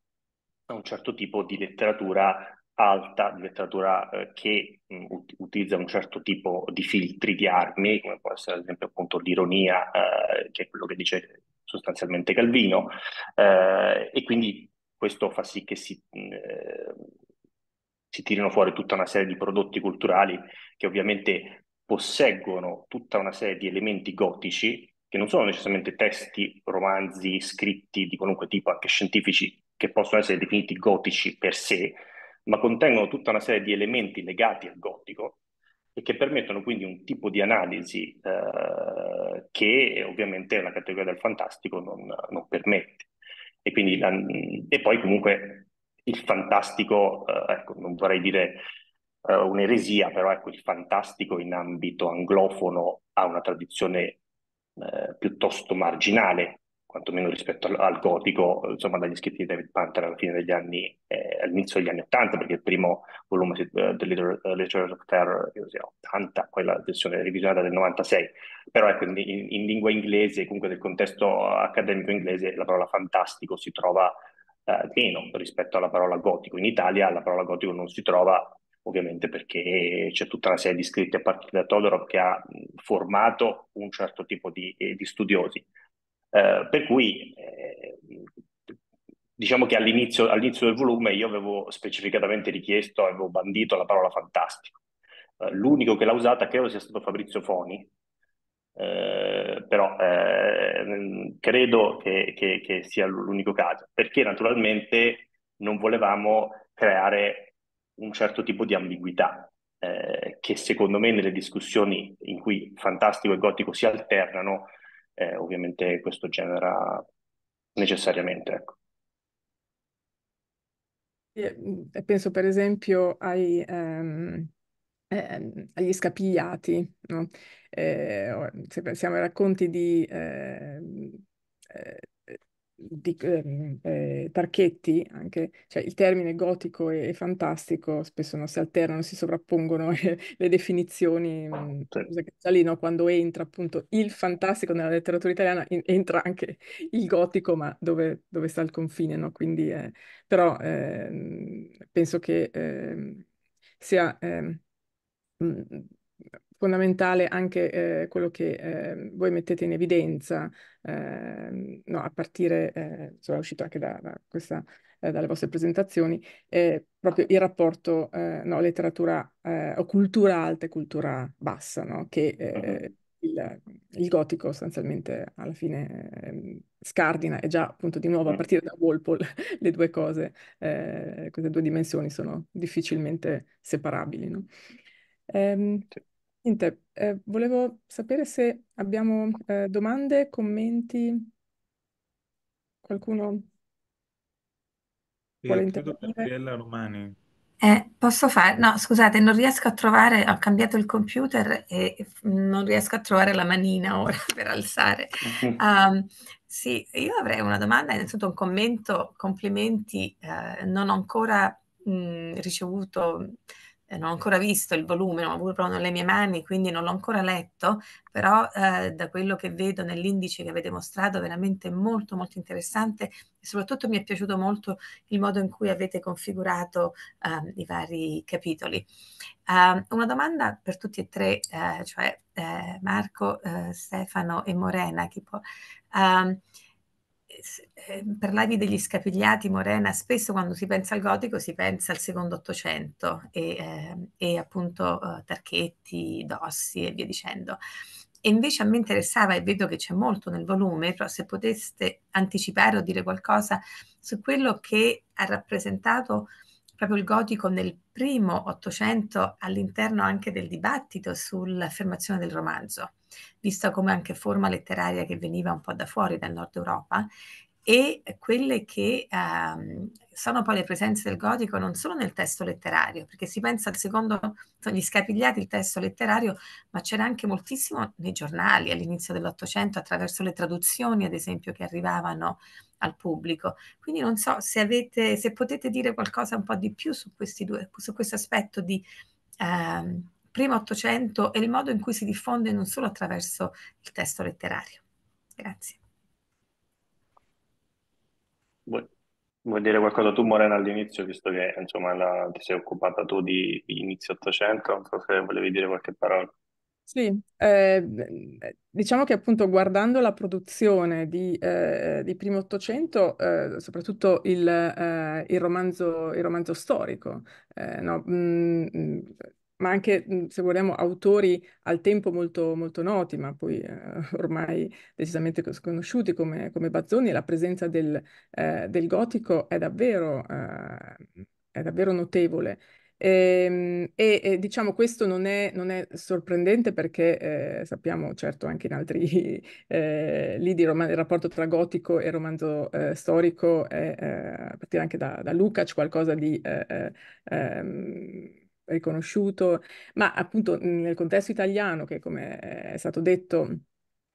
a un certo tipo di letteratura alta di letteratura eh, che mh, mm, utilizza un certo tipo di filtri di armi, come può essere ad esempio appunto l'ironia, eh, che è quello che dice sostanzialmente Calvino, eh, e quindi questo fa sì che si, mm, eh, si tirino fuori tutta una serie di prodotti culturali che ovviamente posseggono tutta una serie di elementi gotici, che non sono necessariamente testi, romanzi, scritti di qualunque tipo, anche scientifici, che possono essere definiti gotici per sé, ma contengono tutta una serie di elementi legati al gotico e che permettono quindi un tipo di analisi eh, che ovviamente la categoria del fantastico non, non permette. E, quindi, la, e poi comunque il fantastico, eh, ecco, non vorrei dire eh, un'eresia, però ecco, il fantastico in ambito anglofono ha una tradizione eh, piuttosto marginale, quantomeno rispetto al, al, gotico, insomma, dagli scritti di David Panther alla fine degli anni, eh, all'inizio degli anni 80, perché il primo volume si, uh, eh, The eh, Literature of Terror io sia 80, poi la versione revisionata del 96, però ecco, in, in, lingua inglese, comunque nel contesto accademico inglese, la parola fantastico si trova uh, meno rispetto alla parola gotico. In Italia la parola gotico non si trova, ovviamente perché c'è tutta una serie di scritti a partire da Todorov che ha formato un certo tipo di, di studiosi eh, per cui eh, diciamo che all'inizio, all'inizio, del volume io avevo specificatamente richiesto, avevo bandito la parola fantastico. Eh, l'unico che l'ha usata credo sia stato Fabrizio Foni, eh, però eh, credo che, che, che, sia l'unico caso, perché naturalmente non volevamo creare un certo tipo di ambiguità eh, che secondo me nelle discussioni in cui fantastico e gotico si alternano eh, ovviamente questo genera necessariamente. Ecco. Mm, penso per esempio ai, ehm, ehm, agli scapigliati, no? eh, se pensiamo ai racconti di ehm, eh, di ehm, eh, tarchetti, anche, cioè il termine gotico e, e, fantastico spesso non si alternano, si sovrappongono [laughs] eh, le definizioni. Ah, mm, Casalino, quando entra appunto il fantastico nella letteratura italiana, in, entra anche il gotico, ma dove, dove sta il confine, no? Quindi, eh, però ehm, penso che ehm, sia mm, fondamentale anche eh, quello che eh, voi mettete in evidenza, eh, no, a partire, eh, insomma, uscito anche da, da questa, eh, dalle vostre presentazioni, proprio il rapporto eh, no, letteratura eh, o cultura alta e cultura bassa, no? che il, il, gotico sostanzialmente alla fine ehm, scardina e già appunto di nuovo a partire da Walpole [laughs] le due cose, queste due dimensioni sono difficilmente separabili. No? Um, sì. Niente, eh, volevo sapere se abbiamo eh, domande, commenti, qualcuno vuole Eh, credo intervenire? Gabriella Romani. Eh, posso fare? No, scusate, non riesco a trovare, ho cambiato il computer e non riesco a trovare la manina ora [laughs] per alzare. Um, [laughs] sì, io avrei una domanda, innanzitutto un commento, complimenti, eh, non ho ancora mh, ricevuto eh, non ho ancora visto il volume, non ho avuto proprio nelle mie mani, quindi non l'ho ancora letto, però eh, da quello che vedo nell'indice che avete mostrato veramente molto molto interessante e soprattutto mi è piaciuto molto il modo in cui avete configurato eh, i vari capitoli. Ehm, una domanda per tutti e tre, eh, cioè eh, Marco, Stefano e Morena, chi può... Um, eh, parlavi degli scapigliati, Morena, spesso quando si pensa al gotico si pensa al secondo Ottocento e, eh, e, appunto eh, Tarchetti, Dossi e via dicendo. E invece a me interessava, e vedo che c'è molto nel volume, però se poteste anticipare o dire qualcosa su quello che ha rappresentato proprio il gotico nel primo Ottocento all'interno anche del dibattito sull'affermazione del romanzo vista come anche forma letteraria che veniva un po' da fuori, dal nord Europa, e quelle che ehm, sono poi le presenze del gotico non solo nel testo letterario, perché si pensa al secondo, sono gli scapigliati il testo letterario, ma c'era anche moltissimo nei giornali all'inizio dell'Ottocento attraverso le traduzioni, ad esempio, che arrivavano al pubblico. Quindi non so se, avete, se potete dire qualcosa un po' di più su questi due, su questo aspetto di... Ehm, primo Ottocento e il modo in cui si diffonde non solo attraverso il testo letterario. Grazie. Vuoi dire qualcosa tu, Morena, all'inizio, visto che insomma, la, ti sei occupata tu di, di inizio Ottocento, non so se volevi dire qualche parola. Sì, eh, diciamo che appunto guardando la produzione di, eh, di primo Ottocento, eh, soprattutto il, eh, il, romanzo, il, romanzo, storico, eh, no? mm, mm ma anche, mhmm, se vogliamo, autori al tempo molto, molto noti, ma poi eh, [laughs] ormai decisamente sconosciuti come, come Bazzoni, la presenza del, eh, del gotico è davvero, eh, è davvero notevole. Ehm, e, e, diciamo questo non è, non è sorprendente perché eh, sappiamo certo anche in altri [laughs] eh, lidi il rapporto tra gotico e romanzo eh, storico è, eh, a partire anche da, da Lukács qualcosa di eh, eh, ehm, riconosciuto, ma appunto mhmm, nel contesto italiano, che come è stato detto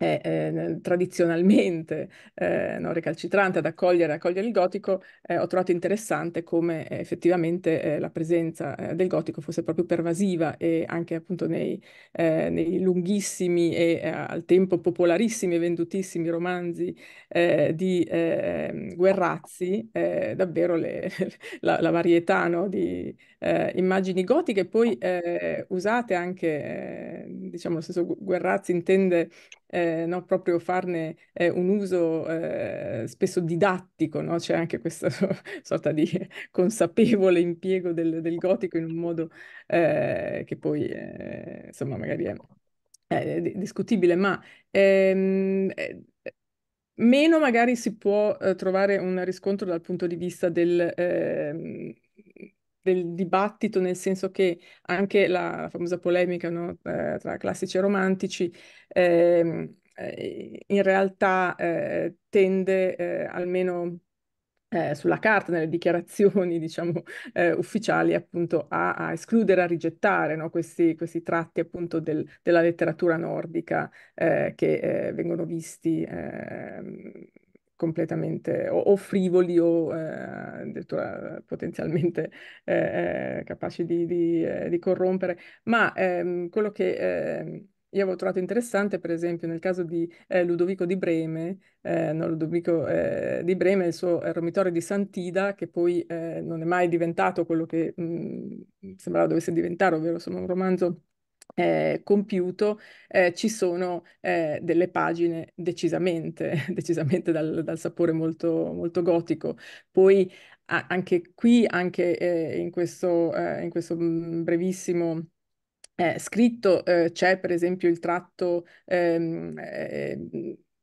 è eh, eh, tradizionalmente eh, no, recalcitrante ad accogliere, accogliere il gotico, eh, ho trovato interessante come eh, effettivamente eh, la presenza del gotico fosse proprio pervasiva e anche appunto nei, nei lunghissimi e al tempo popolarissimi e vendutissimi romanzi di ehm, Guerrazzi, davvero le, [laughs] la, la, varietà no, di immagini gotiche, poi usate anche, diciamo lo stesso Guerrazzi intende eh, no, proprio farne eh, un uso eh, spesso didattico, no? c'è anche questa [laughs] sorta di consapevole impiego del, del gotico in un modo eh, che poi eh, insomma magari è, è discutibile, ma ehm, eh, meno magari si può trovare un riscontro dal punto di vista del ehm, del dibattito, nel senso che anche la famosa polemica no, eh, tra classici e romantici ehm, eh, in realtà eh, tende eh, almeno eh, sulla carta, nelle dichiarazioni [laughs] diciamo, eh, ufficiali, appunto a, a, escludere, a rigettare no, questi, questi, tratti appunto del, della letteratura nordica che vengono visti ehm, completamente o, o frivoli o eh, addirittura eh, potenzialmente [laughs] eh, eh, capaci di, di, eh, di, corrompere, ma ehm, quello che ehm, io avevo trovato interessante, per esempio, nel caso di eh, Ludovico di Breme, eh, no, Ludovico eh, di Breme, il suo romitorio di Santida, che poi non è mai diventato quello che mh, mm, sembrava dovesse diventare, ovvero insomma, un romanzo eh, compiuto, eh, ci sono eh, delle pagine decisamente, [laughs] decisamente dal, dal, sapore molto, molto gotico. Poi a- anche qui, anche eh, in questo, eh, in questo mm, brevissimo eh, scritto, c'è per esempio il tratto ehm,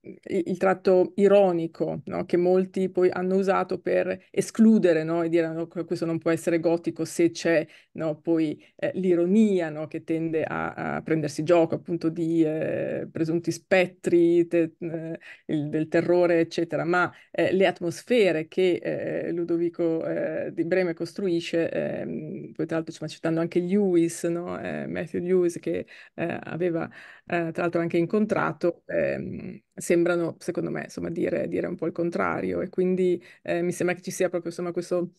il tratto ironico no? che molti poi hanno usato per escludere no? e dire no, questo non può essere gotico se c'è no? poi eh, l'ironia che tende a, a, prendersi gioco appunto di eh, presunti spettri te, eh, il, del terrore eccetera ma eh, le atmosfere che eh, Ludovico eh, di Breme costruisce ehm, poi tra l'altro stiamo citando anche Lewis Matthew Lewis che aveva eh, tra l'altro anche in contratto, ehm, sembrano, secondo me, insomma, dire, dire, un po' il contrario. E quindi eh, mi sembra che ci sia proprio insomma, questo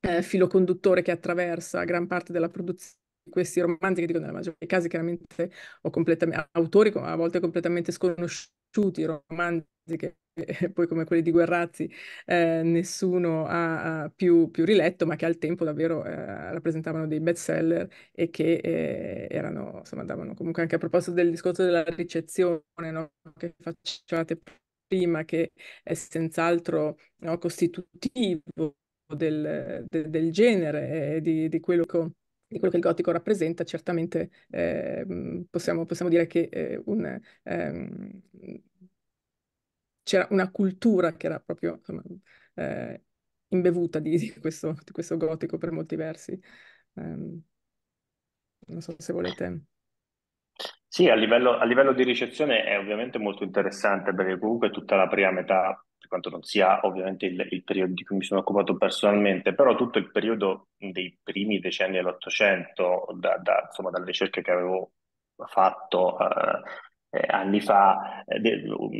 eh, filo conduttore che attraversa gran parte della produzione questi romanzi che dico nella maggior parte dei casi chiaramente ho autori a volte completamente sconosciuti, romanzi che [laughs] poi come quelli di Guerrazzi eh, nessuno ha, ha più, più, riletto, ma che al tempo davvero eh, rappresentavano dei best seller e che eh, erano, insomma, andavano comunque anche a proposito del discorso della ricezione no? che facevate prima, che è senz'altro no, costitutivo del, de, del genere e di, di quello che di quello che il gotico rappresenta, certamente eh, possiamo, possiamo, dire che eh, un, ehm, c'era una cultura che era proprio insomma, eh, imbevuta di, di, questo, di, questo, gotico per molti versi. Um, non so se volete. Sì, a livello, a livello, di ricezione è ovviamente molto interessante perché comunque tutta la prima metà, per quanto non sia ovviamente il, il periodo di cui mi sono occupato personalmente, però tutto il periodo dei primi decenni dell'Ottocento, da, da, insomma dalle ricerche che avevo fatto eh, eh, anni fa, eh, de, um,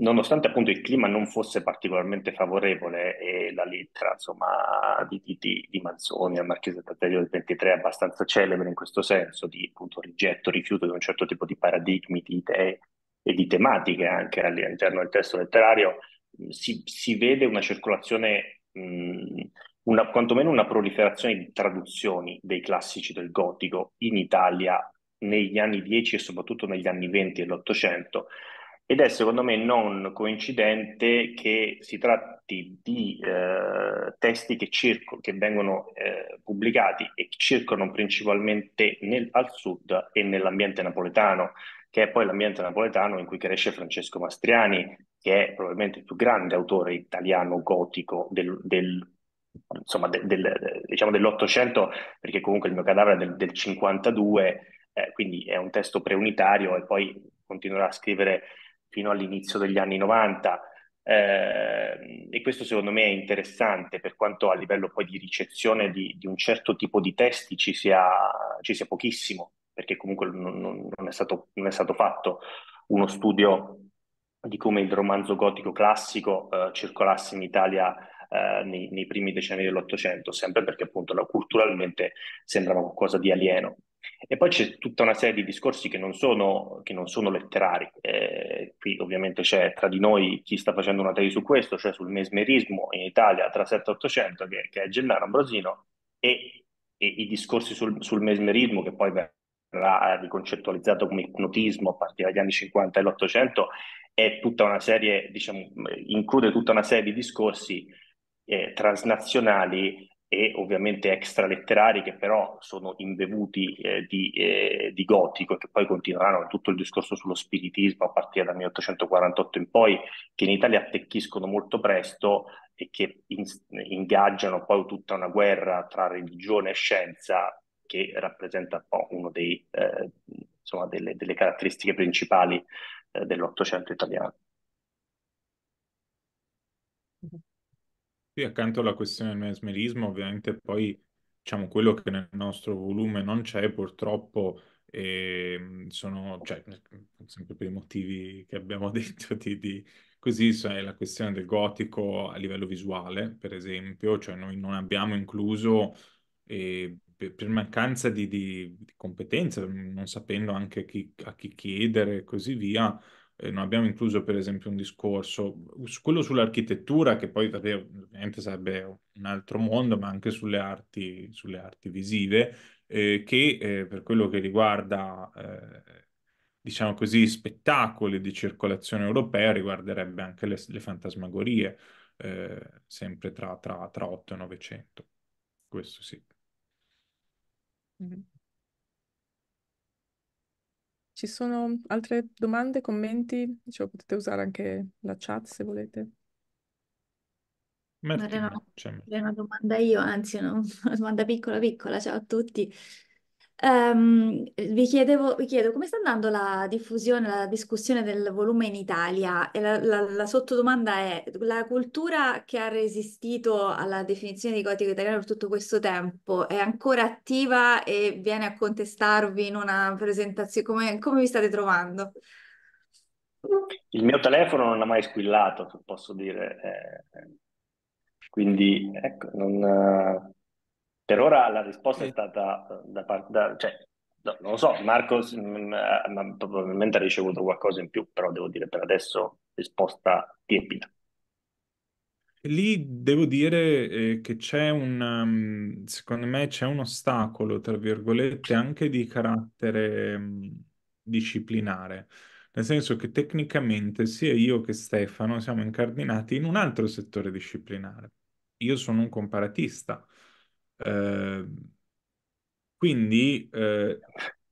nonostante appunto il clima non fosse particolarmente favorevole e la lettera insomma, di, di, di Manzoni al Marchese Tattaglio del 23 è abbastanza celebre in questo senso, di appunto rigetto, rifiuto di un certo tipo di paradigmi, di idee e di tematiche anche all'interno del testo letterario, mm, si, si vede una circolazione mh, mm, una, quantomeno una proliferazione di traduzioni dei classici del gotico in Italia negli anni 10 e soprattutto negli anni 20 dell'Ottocento ed è secondo me non coincidente che si tratti di eh, testi che, circo, che vengono eh, pubblicati e che circolano principalmente nel, al sud e nell'ambiente napoletano, che è poi l'ambiente napoletano in cui cresce Francesco Mastriani, che è probabilmente il più grande autore italiano gotico del, del insomma, del, del, diciamo dell'Ottocento, perché comunque il mio cadavere è del, del 52 eh, quindi è un testo preunitario e poi continuerà a scrivere fino all'inizio degli anni 90 eh, e questo secondo me è interessante per quanto a livello poi di ricezione di, di un certo tipo di testi ci sia, ci sia pochissimo perché comunque non, non, è stato, non, è stato, fatto uno studio di come il romanzo gotico classico eh, circolasse in Italia eh, nei, nei, primi decenni dell'Ottocento, sempre perché appunto culturalmente sembrava qualcosa di alieno. E poi c'è tutta una serie di discorsi che non sono, che non sono letterari. Eh, qui ovviamente c'è tra di noi chi sta facendo una tesi su questo, cioè sul mesmerismo in Italia tra 7 e 800, che, che è Gennaro Ambrosino, e, e i discorsi sul, sul, mesmerismo che poi verrà riconcettualizzato come ipnotismo a partire dagli anni 50 e l'800, è tutta una serie, diciamo, include tutta una serie di discorsi eh, transnazionali e ovviamente letterari che però sono imbevuti eh, di, eh, di, gotico e che poi continueranno tutto il discorso sullo spiritismo a partire dal 1848 in poi, che in Italia attecchiscono molto presto e che in, ingaggiano poi tutta una guerra tra religione e scienza che rappresenta un po' una eh, delle, delle, caratteristiche principali eh, dell'Ottocento italiano. Sì, accanto alla questione del mesmerismo, ovviamente poi diciamo quello che nel nostro volume non c'è purtroppo e ehm, sono cioè, sempre per i motivi che abbiamo [laughs] detto di, di così è cioè, la questione del gotico a livello visuale per esempio cioè noi non abbiamo incluso eh, per, per, mancanza di, di, di competenza non sapendo anche chi, a chi chiedere e così via eh, non abbiamo incluso per esempio un discorso quello sull'architettura, che poi vabbè, ovviamente sarebbe un altro mondo, ma anche sulle arti, sulle arti visive, eh, che eh, per quello che riguarda, eh, diciamo così, spettacoli di circolazione europea, riguarderebbe anche le, le fantasmagorie, eh, sempre tra, tra, tra 8 e 900. Questo sì. Mm-hmm. Ci sono altre domande, commenti? Cioè, potete usare anche la chat se volete. Martina, Martina, c'è. una domanda io, anzi, [laughs] una domanda piccola piccola. Ciao a tutti. Ehm, vi chiedevo, vi chiedo come sta andando la diffusione, la discussione del volume in Italia? E la, la- la sottodomanda è, la cultura che ha resistito alla definizione di gotico italiano per tutto questo tempo è ancora attiva e viene a contestarvi in una presentazione? Come, come vi state trovando? Il mio telefono non ha mai squillato, posso dire, eh, quindi ecco, non, per ora la risposta è stata eh, da parte, cioè, no, non lo so, Marco mh, eh, probabilmente ha ricevuto qualcosa in più, però devo dire per adesso risposta tiepida. Lì devo dire eh, che c'è un, um, secondo me c'è un ostacolo, tra virgolette, anche di carattere mh, mm, disciplinare, nel senso che tecnicamente sia io che Stefano siamo incardinati in un altro settore disciplinare. Io sono un comparatista, Ehm, quindi eh,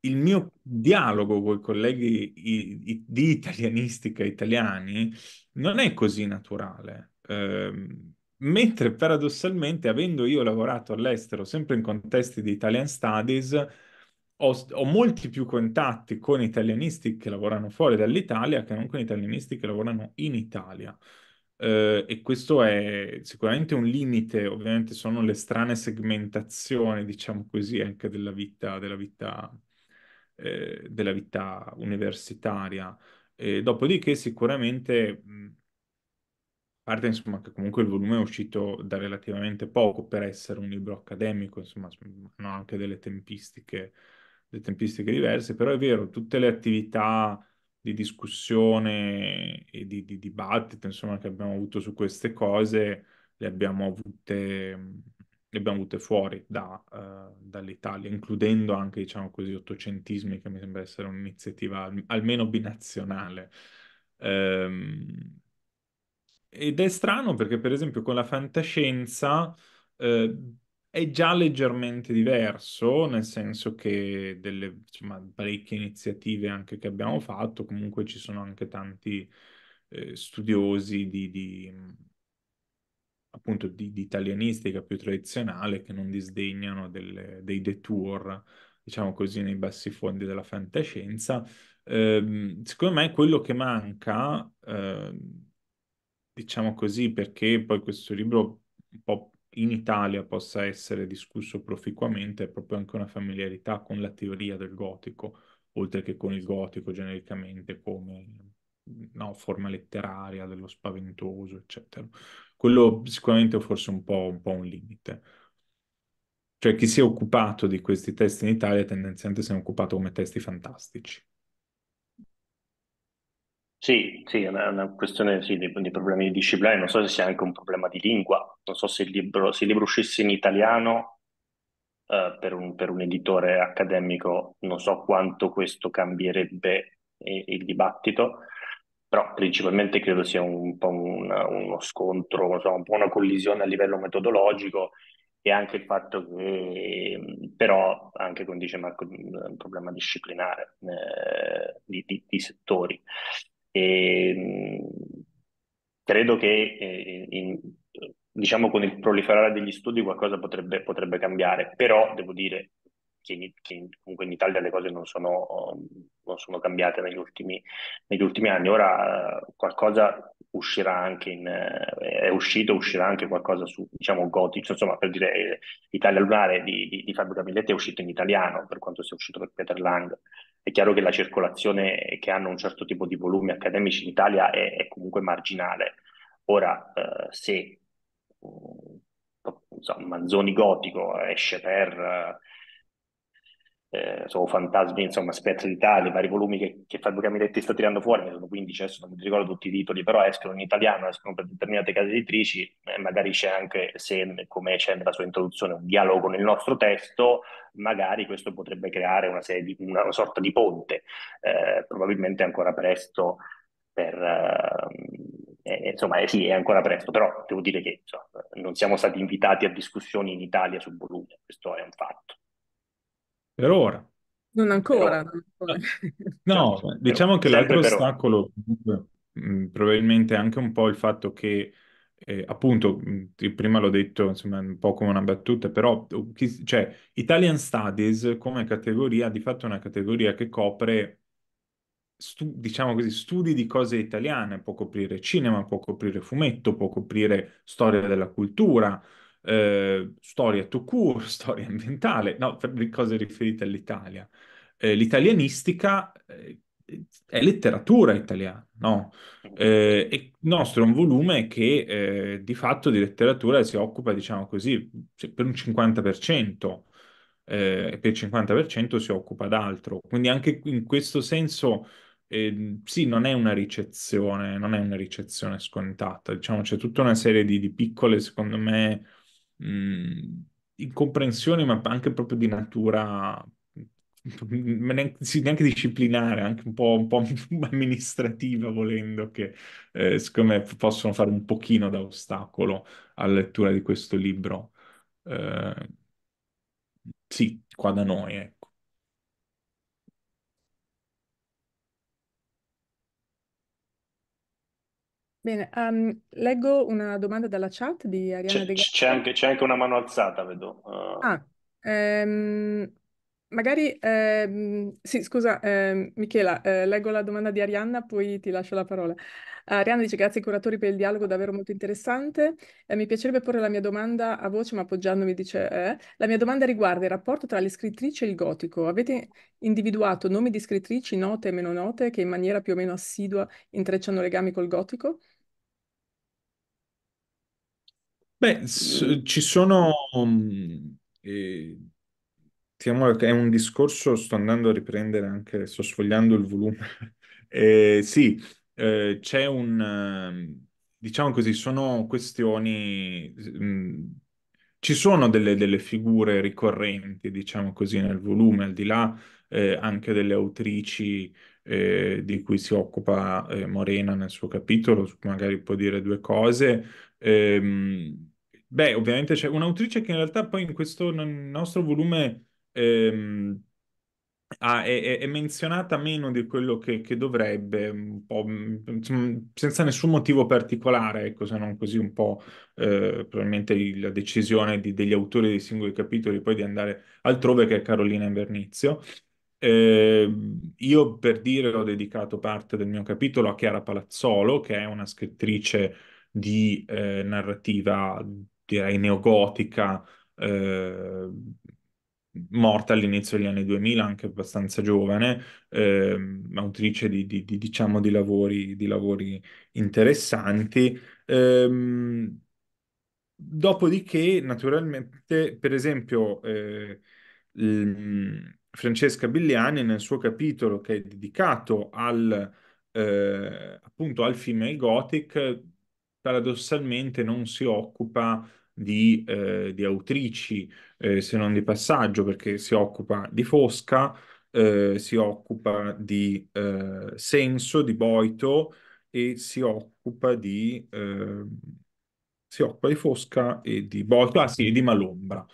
il mio dialogo con i colleghi i, i, di italianistica italiani non è così naturale. Eh, mentre paradossalmente, avendo io lavorato all'estero, sempre in contesti di Italian Studies, ho, ho, molti più contatti con italianisti che lavorano fuori dall'Italia che non con italianisti che lavorano in Italia eh, e questo è sicuramente un limite, ovviamente sono le strane segmentazioni, diciamo così, anche della vita, della vita, eh, della vita universitaria. E dopodiché sicuramente, a parte insomma che comunque il volume è uscito da relativamente poco per essere un libro accademico, insomma, hanno anche delle tempistiche, delle tempistiche diverse, però è vero, tutte le attività di discussione e di, di dibattito, insomma, che abbiamo avuto su queste cose, le abbiamo avute, le abbiamo avute fuori da, uh, dall'Italia, includendo anche, diciamo così, ottocentismi, che mi sembra essere un'iniziativa al, almeno binazionale. Um, ed è strano perché, per esempio, con la fantascienza... Uh, è già leggermente diverso, nel senso che delle insomma, parecchie iniziative anche che abbiamo fatto, comunque ci sono anche tanti eh, studiosi di, di, appunto di, di, italianistica più tradizionale che non disdegnano delle, dei detour, diciamo così, nei bassi fondi della fantascienza. Eh, secondo me quello che manca, eh, diciamo così, perché poi questo libro un po' in Italia possa essere discusso proficuamente è proprio anche una familiarità con la teoria del gotico, oltre che con il gotico genericamente come no, forma letteraria dello spaventoso, eccetera. Quello sicuramente è forse un po', un po' un limite. Cioè chi si è occupato di questi testi in Italia tendenzialmente si è occupato come testi fantastici sì, sì, è una, una questione sì, di, di problemi di disciplina, non so se sia anche un problema di lingua, non so se il libro, se il libro uscisse in italiano eh, per un, per un editore accademico, non so quanto questo cambierebbe eh, il dibattito, però principalmente credo sia un po' un- uno scontro, non un po' una collisione a livello metodologico e anche il fatto che, ehm, però, anche come dice Marco, è un problema disciplinare eh, di, di- di settori. E, ehm, credo che eh, in, diciamo con il proliferare degli studi qualcosa potrebbe, potrebbe cambiare, però devo dire che, in, che in, comunque in Italia le cose non sono, non sono cambiate negli ultimi, negli ultimi, anni, ora qualcosa uscirà anche in, è uscito, uscirà anche qualcosa su diciamo Gothic, insomma per dire eh, Italia Lunare di, di, di Fabio Camilletti è uscito in italiano per quanto sia uscito per Peter Lang è chiaro che la circolazione che hanno un certo tipo di volumi accademici in Italia è, è comunque marginale. Ora, eh, se uh, Manzoni Gotico esce per eh, eh, sono fantasmi, insomma, specialità, d'Italia, vari volumi che, che Fabio Camiletti sta tirando fuori, ne sono 15 adesso, non mi ricordo tutti i titoli, però escono in italiano, escono per determinate case editrici, eh, magari c'è anche, se, come c'è nella sua introduzione, un dialogo nel nostro testo, magari questo potrebbe creare una, serie di, una, una sorta di ponte, eh, probabilmente ancora presto per... Eh, eh insomma, eh, sì, è ancora presto, però devo dire che insomma, non siamo stati invitati a discussioni in Italia sul volume, questo è un fatto. Per ora. Non ancora. Non ancora. Ah, [laughs] no, Sempre. diciamo che l'altro ostacolo probabilmente è anche un po' il fatto che, eh, appunto, prima l'ho detto, insomma, un po' come una battuta, però, uh, cioè, Italian Studies come categoria, di fatto è una categoria che copre, stu- diciamo così, studi di cose italiane, può coprire cinema, può coprire fumetto, può coprire storia della cultura, eh, storia to cure, [laughs] storia ambientale, no, per cose riferite all'Italia. Eh, l'italianistica eh, è letteratura italiana, no? Eh, e il nostro è un volume che eh, di fatto di letteratura si occupa, diciamo così, per un 50%, eh, e per il 50% si occupa d'altro. Quindi anche in questo senso... Eh, sì, non è una ricezione, non è una ricezione scontata, diciamo, c'è tutta una serie di, di piccole, secondo me, mh, incomprensione, ma anche proprio di natura neanche, sì, neanche disciplinare, anche un po', un po [laughs] amministrativa volendo, che eh, secondo me possono fare un pochino da ostacolo alla lettura di questo libro. Eh, sì, qua da noi, ecco. Bene, um, leggo una domanda dalla chat di Ariana C'è, De Gasperi. c'è anche, c'è anche una mano alzata, vedo. Uh, Ah, ehm, magari, ehm, sì, scusa, ehm, Michela, eh, leggo la domanda di Arianna, poi ti lascio la parola. Arianna dice grazie ai curatori per il dialogo davvero molto interessante. Eh, mi piacerebbe porre la mia domanda a voce, ma appoggiandomi dice eh. La mia domanda riguarda il rapporto tra le scrittrici e il gotico. Avete individuato nomi di scrittrici note e meno note che in maniera più o meno assidua intrecciano legami col gotico? Beh, mm. ci sono... eh, diciamo, è un discorso, sto andando a riprendere anche, sto sfogliando il volume. [laughs] Eh, sì, eh, c'è un... Ehm, diciamo così, sono questioni... mh, mm, ci sono delle, delle figure ricorrenti, diciamo così, nel volume, al di là eh, anche delle autrici eh, di cui si occupa eh, Morena nel suo capitolo, magari può dire due cose. Ehm, beh, ovviamente c'è un'autrice che in realtà poi in questo nostro volume ehm, Ah, è, è, menzionata meno di quello che, che dovrebbe, un po', insomma, senza nessun motivo particolare, ecco, se non così un po' eh, probabilmente la decisione di, degli autori dei singoli capitoli poi di andare altrove che è Carolina Invernizio. Eh, io per dire ho dedicato parte del mio capitolo a Chiara Palazzolo, che è una scrittrice di eh, narrativa, direi neogotica, eh, morta all'inizio degli anni 2000, anche abbastanza giovane, ehm, autrice di, di, di, diciamo, di, lavori, di lavori interessanti. Ehm, dopodiché, naturalmente, per esempio, il, eh, Francesca Billiani nel suo capitolo che è dedicato al, eh, appunto al female gothic paradossalmente non si occupa di, eh, di autrici eh, se non di passaggio perché si occupa di Fosca, eh, si occupa di eh, Senso, di Boito e si occupa di, ehm, si occupa di Fosca e di Boito, ah sì, e di Malombra.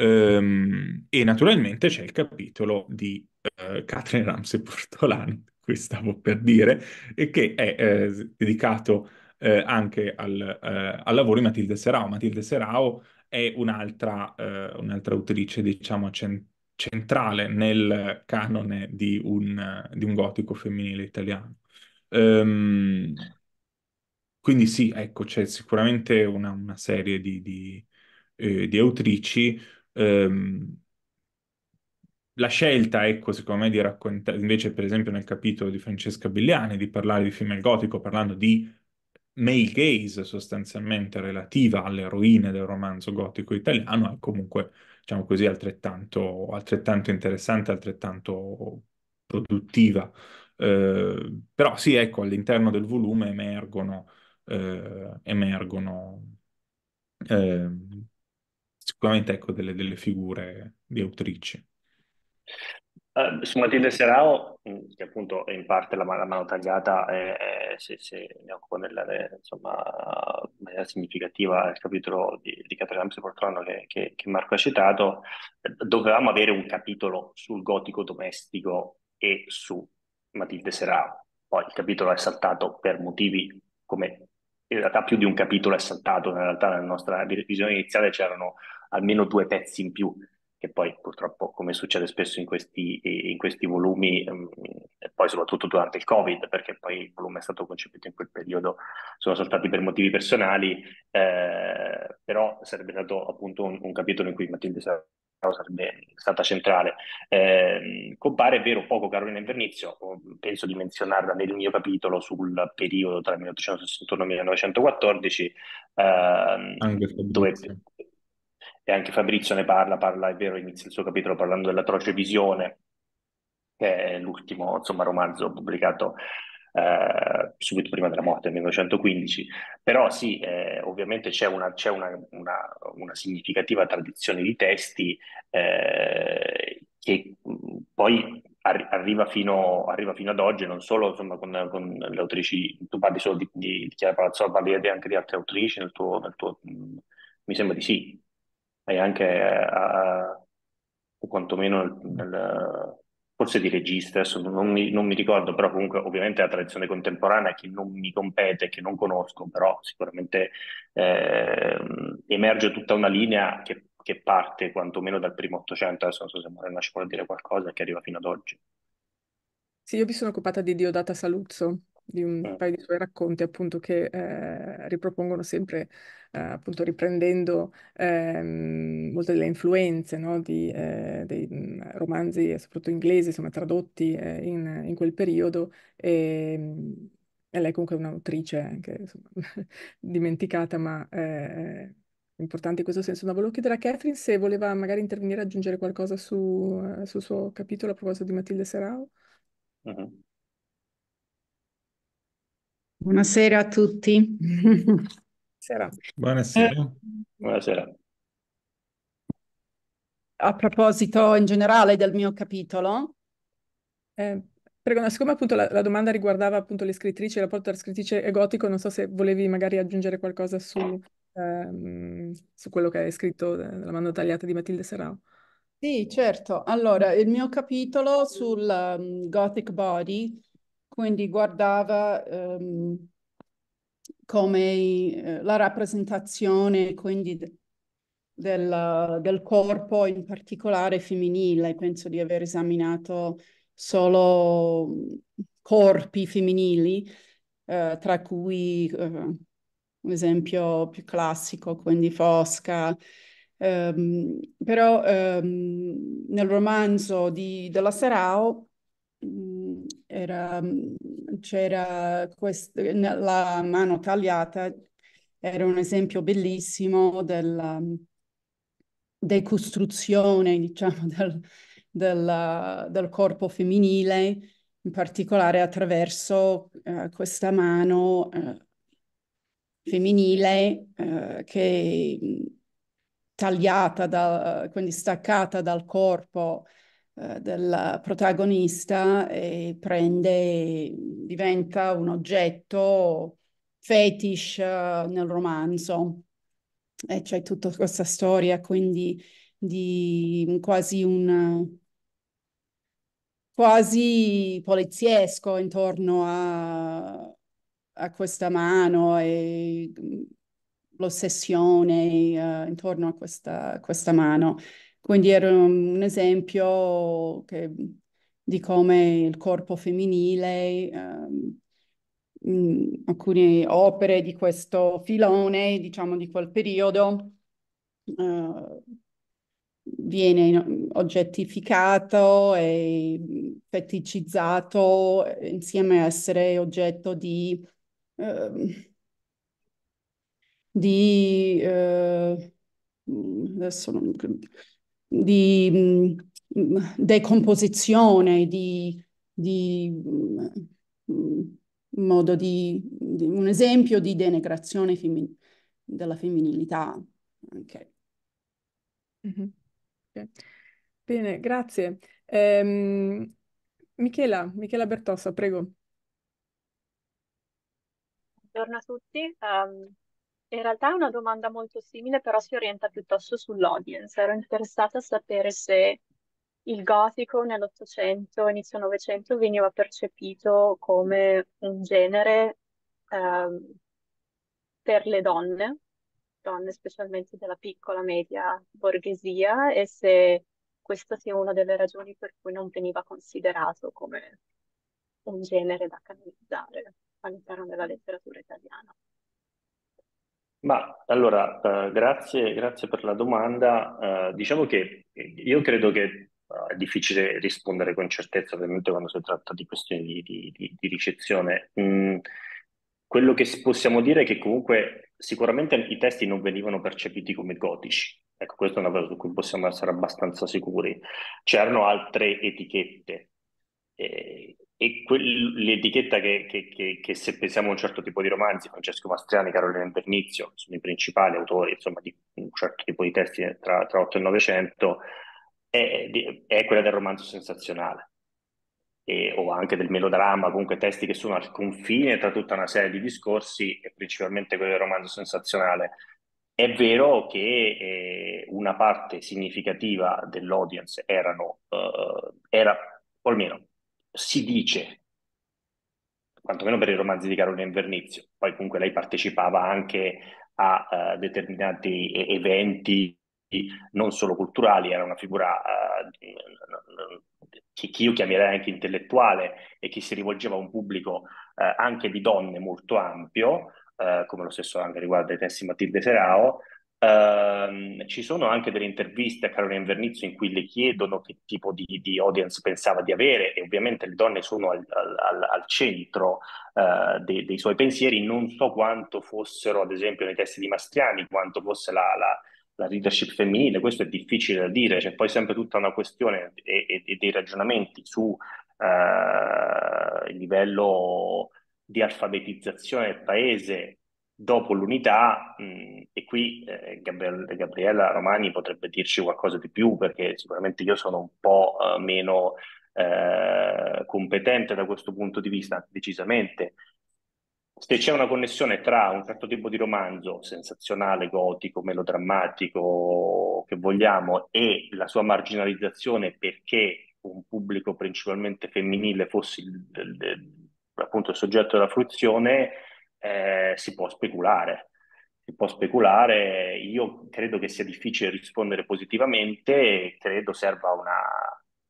Um, e naturalmente c'è il capitolo di uh, Catherine Ramsey Portolani, qui stavo per dire, e che è uh, dedicato uh, anche al, al, lavoro di Matilde Serao. Matilde Serao è un'altra, un'altra autrice, diciamo, cent- centrale nel canone di un, di un gotico femminile italiano. Um, quindi sì, ecco, c'è sicuramente una, una serie di, di, di autrici ehm, la scelta, ecco, secondo me, di raccontare, invece, per esempio, nel capitolo di Francesca Bigliani, di parlare di femminile gotico, parlando di male gaze sostanzialmente relativa alle eroine del romanzo gotico italiano, è comunque, diciamo così, altrettanto, altrettanto interessante, altrettanto produttiva. Eh, però sì, ecco, all'interno del volume emergono, eh, emergono eh, sicuramente ecco, delle, delle figure di autrici. Uh, su Matilde Serao, mm, che appunto in parte la, la mano tagliata è, è, si, si occupa nella, insomma, in maniera significativa il capitolo di, di Catriam Sepolcrano che, che, che, Marco ha citato, eh, dovevamo avere un capitolo sul gotico domestico e su Matilde Serao. Poi il capitolo è saltato per motivi come in realtà più di un capitolo è saltato, in realtà nella nostra visione iniziale c'erano almeno due pezzi in più, che poi purtroppo, come succede spesso in questi, in questi volumi, ehm, e poi soprattutto durante il Covid, perché poi il volume è stato concepito in quel periodo, sono saltati per motivi personali, eh, però sarebbe stato appunto un, un capitolo in cui Matilde sarebbe sarebbe stata centrale. Eh, compare, è vero, poco Carolina Invernizio, penso di menzionarla nel mio capitolo sul periodo tra 1861 e 1914, eh, dove, e anche Fabrizio ne parla, parla, è vero, inizia il suo capitolo parlando dell'atroce visione, che è l'ultimo insomma, romanzo pubblicato eh, subito prima della morte, nel 1915. Però sì, eh, ovviamente c'è, una, c'è una, una, una, significativa tradizione di testi eh, che poi arriva fino, arriva fino, ad oggi, non solo insomma, con, con, le autrici, tu parli solo di, di, Chiara Palazzo, parli anche di altre autrici nel tuo, nel tuo, mi sembra di sì e anche eh, a, a, o quantomeno nel, forse di regista, adesso non mi, non mi, ricordo, però comunque ovviamente la tradizione contemporanea che non mi compete, che non conosco, però sicuramente eh, emerge tutta una linea che, che, parte quantomeno dal primo Ottocento, adesso non so se Morena ci vuole dire qualcosa, che arriva fino ad oggi. Sì, io mi sono occupata di Diodata Saluzzo, di un eh. paio di suoi racconti, appunto, che eh, ripropongono sempre, eh, appunto, riprendendo ehm, molte delle influenze no, di, eh, dei mhmm, romanzi, soprattutto inglesi, insomma, tradotti eh, in, in, quel periodo. E, ehm, e lei comunque è un'autrice anche insomma, [laughs] dimenticata, ma importante in questo senso. No, volevo chiedere a Catherine se voleva magari intervenire aggiungere qualcosa su, sul suo capitolo a proposito di Matilde Serao. Uh-huh. Buonasera a tutti. Buonasera. Buonasera. Eh, Buonasera. A proposito in generale del mio capitolo. Eh, prego, siccome appunto la, la, domanda riguardava appunto le scrittrici, il rapporto tra scrittrice e gotico, non so se volevi magari aggiungere qualcosa su, ehm, su quello che hai scritto eh, la mano tagliata di Matilde Serrao. Sì, certo. Allora, il mio capitolo sul um, Gothic Body quindi guardava um, come eh, la rappresentazione quindi del, del, corpo, in particolare femminile. Penso di aver esaminato solo mm, corpi femminili, eh, tra cui eh, un esempio più classico, quindi Fosca. Um, però um, nel romanzo di, della Serao c'era la mano tagliata, era un esempio bellissimo della decostruzione, diciamo, [laughs] del, del, del corpo femminile, in particolare attraverso eh, questa mano eh, femminile eh, che tagliata, da, quindi staccata dal corpo, eh, della protagonista e prende, diventa un oggetto fetish eh, nel romanzo. E c'è tutta questa storia quindi di quasi un quasi poliziesco intorno a, a questa mano e mm, l'ossessione uh, intorno a questa, questa mano. Quindi era un esempio che, di come il corpo femminile, ehm, alcune opere di questo filone, diciamo di quel periodo, eh, viene oggettificato e feticizzato insieme a essere oggetto di, eh, di eh, mm, adesso non, di mm, decomposizione, di, di mm, modo di, di, un esempio di denigrazione femmin della femminilità. Okay. Mm -hmm. okay. Bene, grazie. Ehm, Michela, Michela Bertossa, prego. Buongiorno a tutti, um, in realtà è una domanda molto simile, però si orienta piuttosto sull'audience. Ero interessata a sapere se il gotico nell'Ottocento, inizio Novecento, veniva percepito come un genere ehm, per le donne, donne specialmente della piccola media borghesia, e se questa sia una delle ragioni per cui non veniva considerato come un genere da canonizzare all'interno della letteratura italiana. Ma allora, eh, grazie, grazie per la domanda. Eh, diciamo che io credo che eh, è difficile rispondere con certezza, ovviamente, quando si tratta di questioni di, di- di- ricezione. Mm, quello che possiamo dire è che comunque sicuramente i testi non venivano percepiti come gotici. Ecco, questa è una cosa su cui possiamo essere abbastanza sicuri. C'erano altre etichette. eh, e quel, l'etichetta che, che, che, che, se pensiamo a un certo tipo di romanzi, Francesco Mastriani, Carolina Bernizio, sono i principali autori insomma, di un certo tipo di testi tra, tra 8 e 900, è, è quella del romanzo sensazionale. E, o anche del melodramma, comunque testi che sono al confine tra tutta una serie di discorsi e principalmente quello del romanzo sensazionale. È vero che eh, una parte significativa dell'audience erano, eh, era, o almeno si dice, quantomeno per i romanzi di Carolina Invernizio, poi comunque lei partecipava anche a uh, determinati eventi non solo culturali, era una figura uh, che, io chiamerei anche intellettuale e che si rivolgeva a un pubblico uh, anche di donne molto ampio, come lo stesso anche riguarda i testi Matilde Serao, Uh, ci sono anche delle interviste a Carolina Invernizio in cui le chiedono che tipo di, di audience pensava di avere e ovviamente le donne sono al, al, al centro uh, de, dei suoi pensieri. Non so quanto fossero, ad esempio, nei testi di Mastriani, quanto fosse la, la, la leadership femminile, questo è difficile da dire, c'è poi sempre tutta una questione e, e, e dei ragionamenti su uh, il livello di alfabetizzazione del paese dopo l'unità, mh, e qui eh, Gabriele, Gabriella Romani potrebbe dirci qualcosa di più, perché sicuramente io sono un po' eh, meno eh, competente da questo punto di vista, decisamente. Se c'è una connessione tra un certo tipo di romanzo sensazionale, gotico, melodrammatico, che vogliamo, e la sua marginalizzazione perché un pubblico principalmente femminile fosse il, il, il, appunto il soggetto della fruizione, eh, si può speculare. Si può speculare, io credo che sia difficile rispondere positivamente, credo serva una,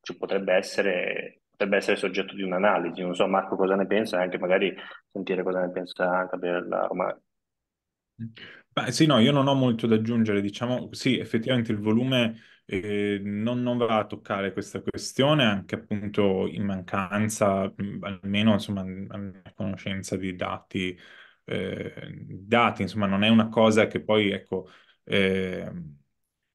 ci potrebbe, essere, potrebbe essere soggetto di un'analisi. Non so Marco cosa ne pensa, e anche magari sentire cosa ne pensa Gabriella Romani. Beh, sì, no, io non ho molto da aggiungere. Diciamo, sì, effettivamente il volume eh, non, non, va a toccare questa questione, anche appunto in mancanza, almeno insomma, a conoscenza di dati Ehm, dati, insomma non è una cosa che poi ecco, eh,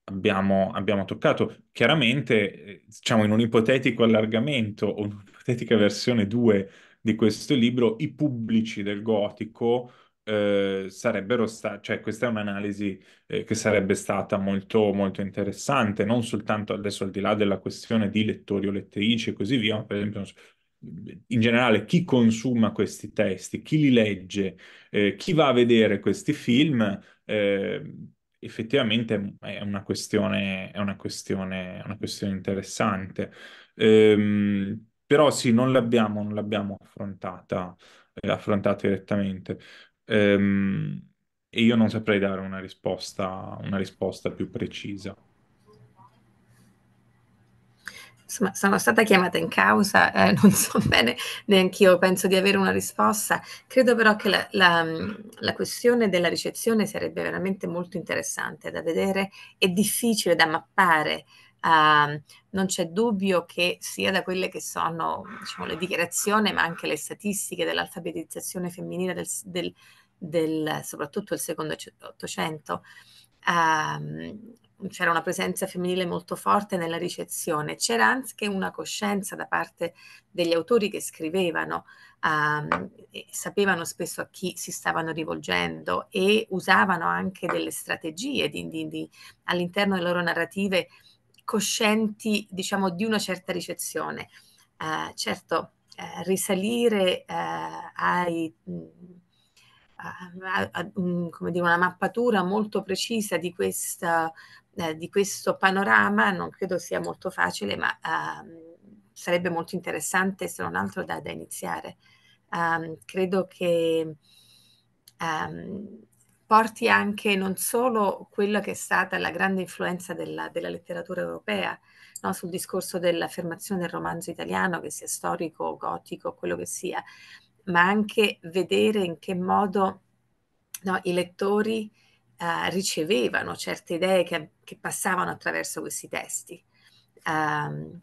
abbiamo, abbiamo, toccato. Chiaramente, eh, diciamo in un ipotetico allargamento o un'ipotetica versione 2 di questo libro, i pubblici del gotico eh, sarebbero stati, cioè questa è un'analisi eh, che sarebbe stata molto, molto interessante, non soltanto adesso al di là della questione di lettori o lettrici e così via, ma per esempio in generale chi consuma questi testi, chi li legge, eh, chi va a vedere questi film, eh, effettivamente è una questione, è una questione, una questione interessante. Ehm, però sì, non l'abbiamo, non l'abbiamo affrontata, eh, affrontata direttamente. Ehm, e io non saprei dare una risposta, una risposta più precisa. Insomma, sono stata chiamata in causa, eh, [laughs] non so bene neanche io, penso di avere una risposta. Credo però che la, la, la questione della ricezione sarebbe veramente molto interessante da vedere, e difficile da mappare. Uh, non c'è dubbio che sia da quelle che sono diciamo, le dichiarazioni, ma anche le statistiche dell'alfabetizzazione femminile, del, del, del, soprattutto del secondo Ottocento, uh, c'era una presenza femminile molto forte nella ricezione, c'era anche una coscienza da parte degli autori che scrivevano, um, sapevano spesso a chi si stavano rivolgendo e usavano anche delle strategie di, di, di, all'interno delle loro narrative coscienti diciamo di una certa ricezione. Uh, certo, uh, risalire uh, ai... Mm, a, a, a, mm, come dire, una mappatura molto precisa di questa eh, di questo panorama non credo sia molto facile, ma uh, sarebbe molto interessante se non altro da, da iniziare. Um, credo che um, porti anche non solo quella che è stata la grande influenza della, della letteratura europea no? sul discorso dell'affermazione del romanzo italiano, che sia storico, gotico, quello che sia, ma anche vedere in che modo no, i lettori uh, ricevevano certe idee che, che, passavano attraverso questi testi. Um,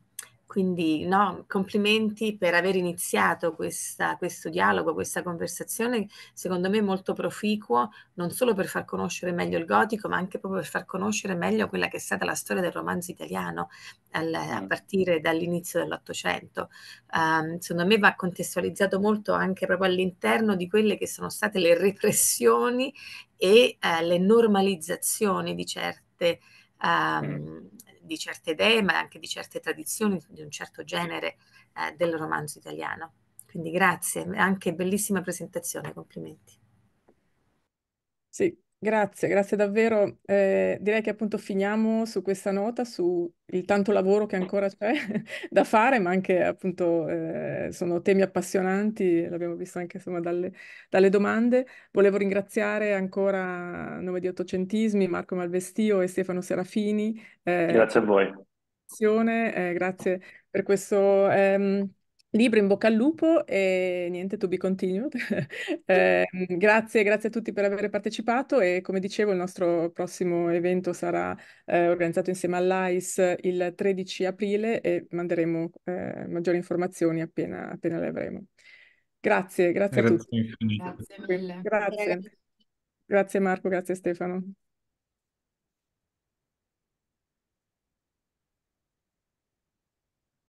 quindi no, complimenti per aver iniziato questa, questo dialogo, questa conversazione, secondo me molto proficuo, non solo per far conoscere meglio il gotico, ma anche proprio per far conoscere meglio quella che è stata la storia del romanzo italiano al, a partire dall'inizio dell'Ottocento. Um, secondo me va contestualizzato molto anche proprio all'interno di quelle che sono state le repressioni e uh, le normalizzazioni di certe... Um, di certe idee, ma anche di certe tradizioni, di un certo genere eh, del romanzo italiano. Quindi grazie, anche bellissima presentazione, complimenti. Sì, Grazie, grazie davvero. Eh, direi che appunto finiamo su questa nota, sul tanto lavoro che ancora c'è [laughs] da fare, ma anche appunto eh, sono temi appassionanti, l'abbiamo visto anche insomma dalle, dalle, domande. Volevo ringraziare ancora a nome di Ottocentismi Marco Malvestio e Stefano Serafini. Eh, grazie a voi. Eh, grazie per questo... Ehm, Libro in bocca al lupo e niente, to be continued. [laughs] eh, grazie, grazie a tutti per aver partecipato e come dicevo il nostro prossimo evento sarà eh, organizzato insieme all'AIS il 13 aprile e manderemo eh, maggiori informazioni appena, appena, le avremo. Grazie, grazie, grazie a tutti. Grazie mille. Grazie. grazie Marco, grazie Stefano.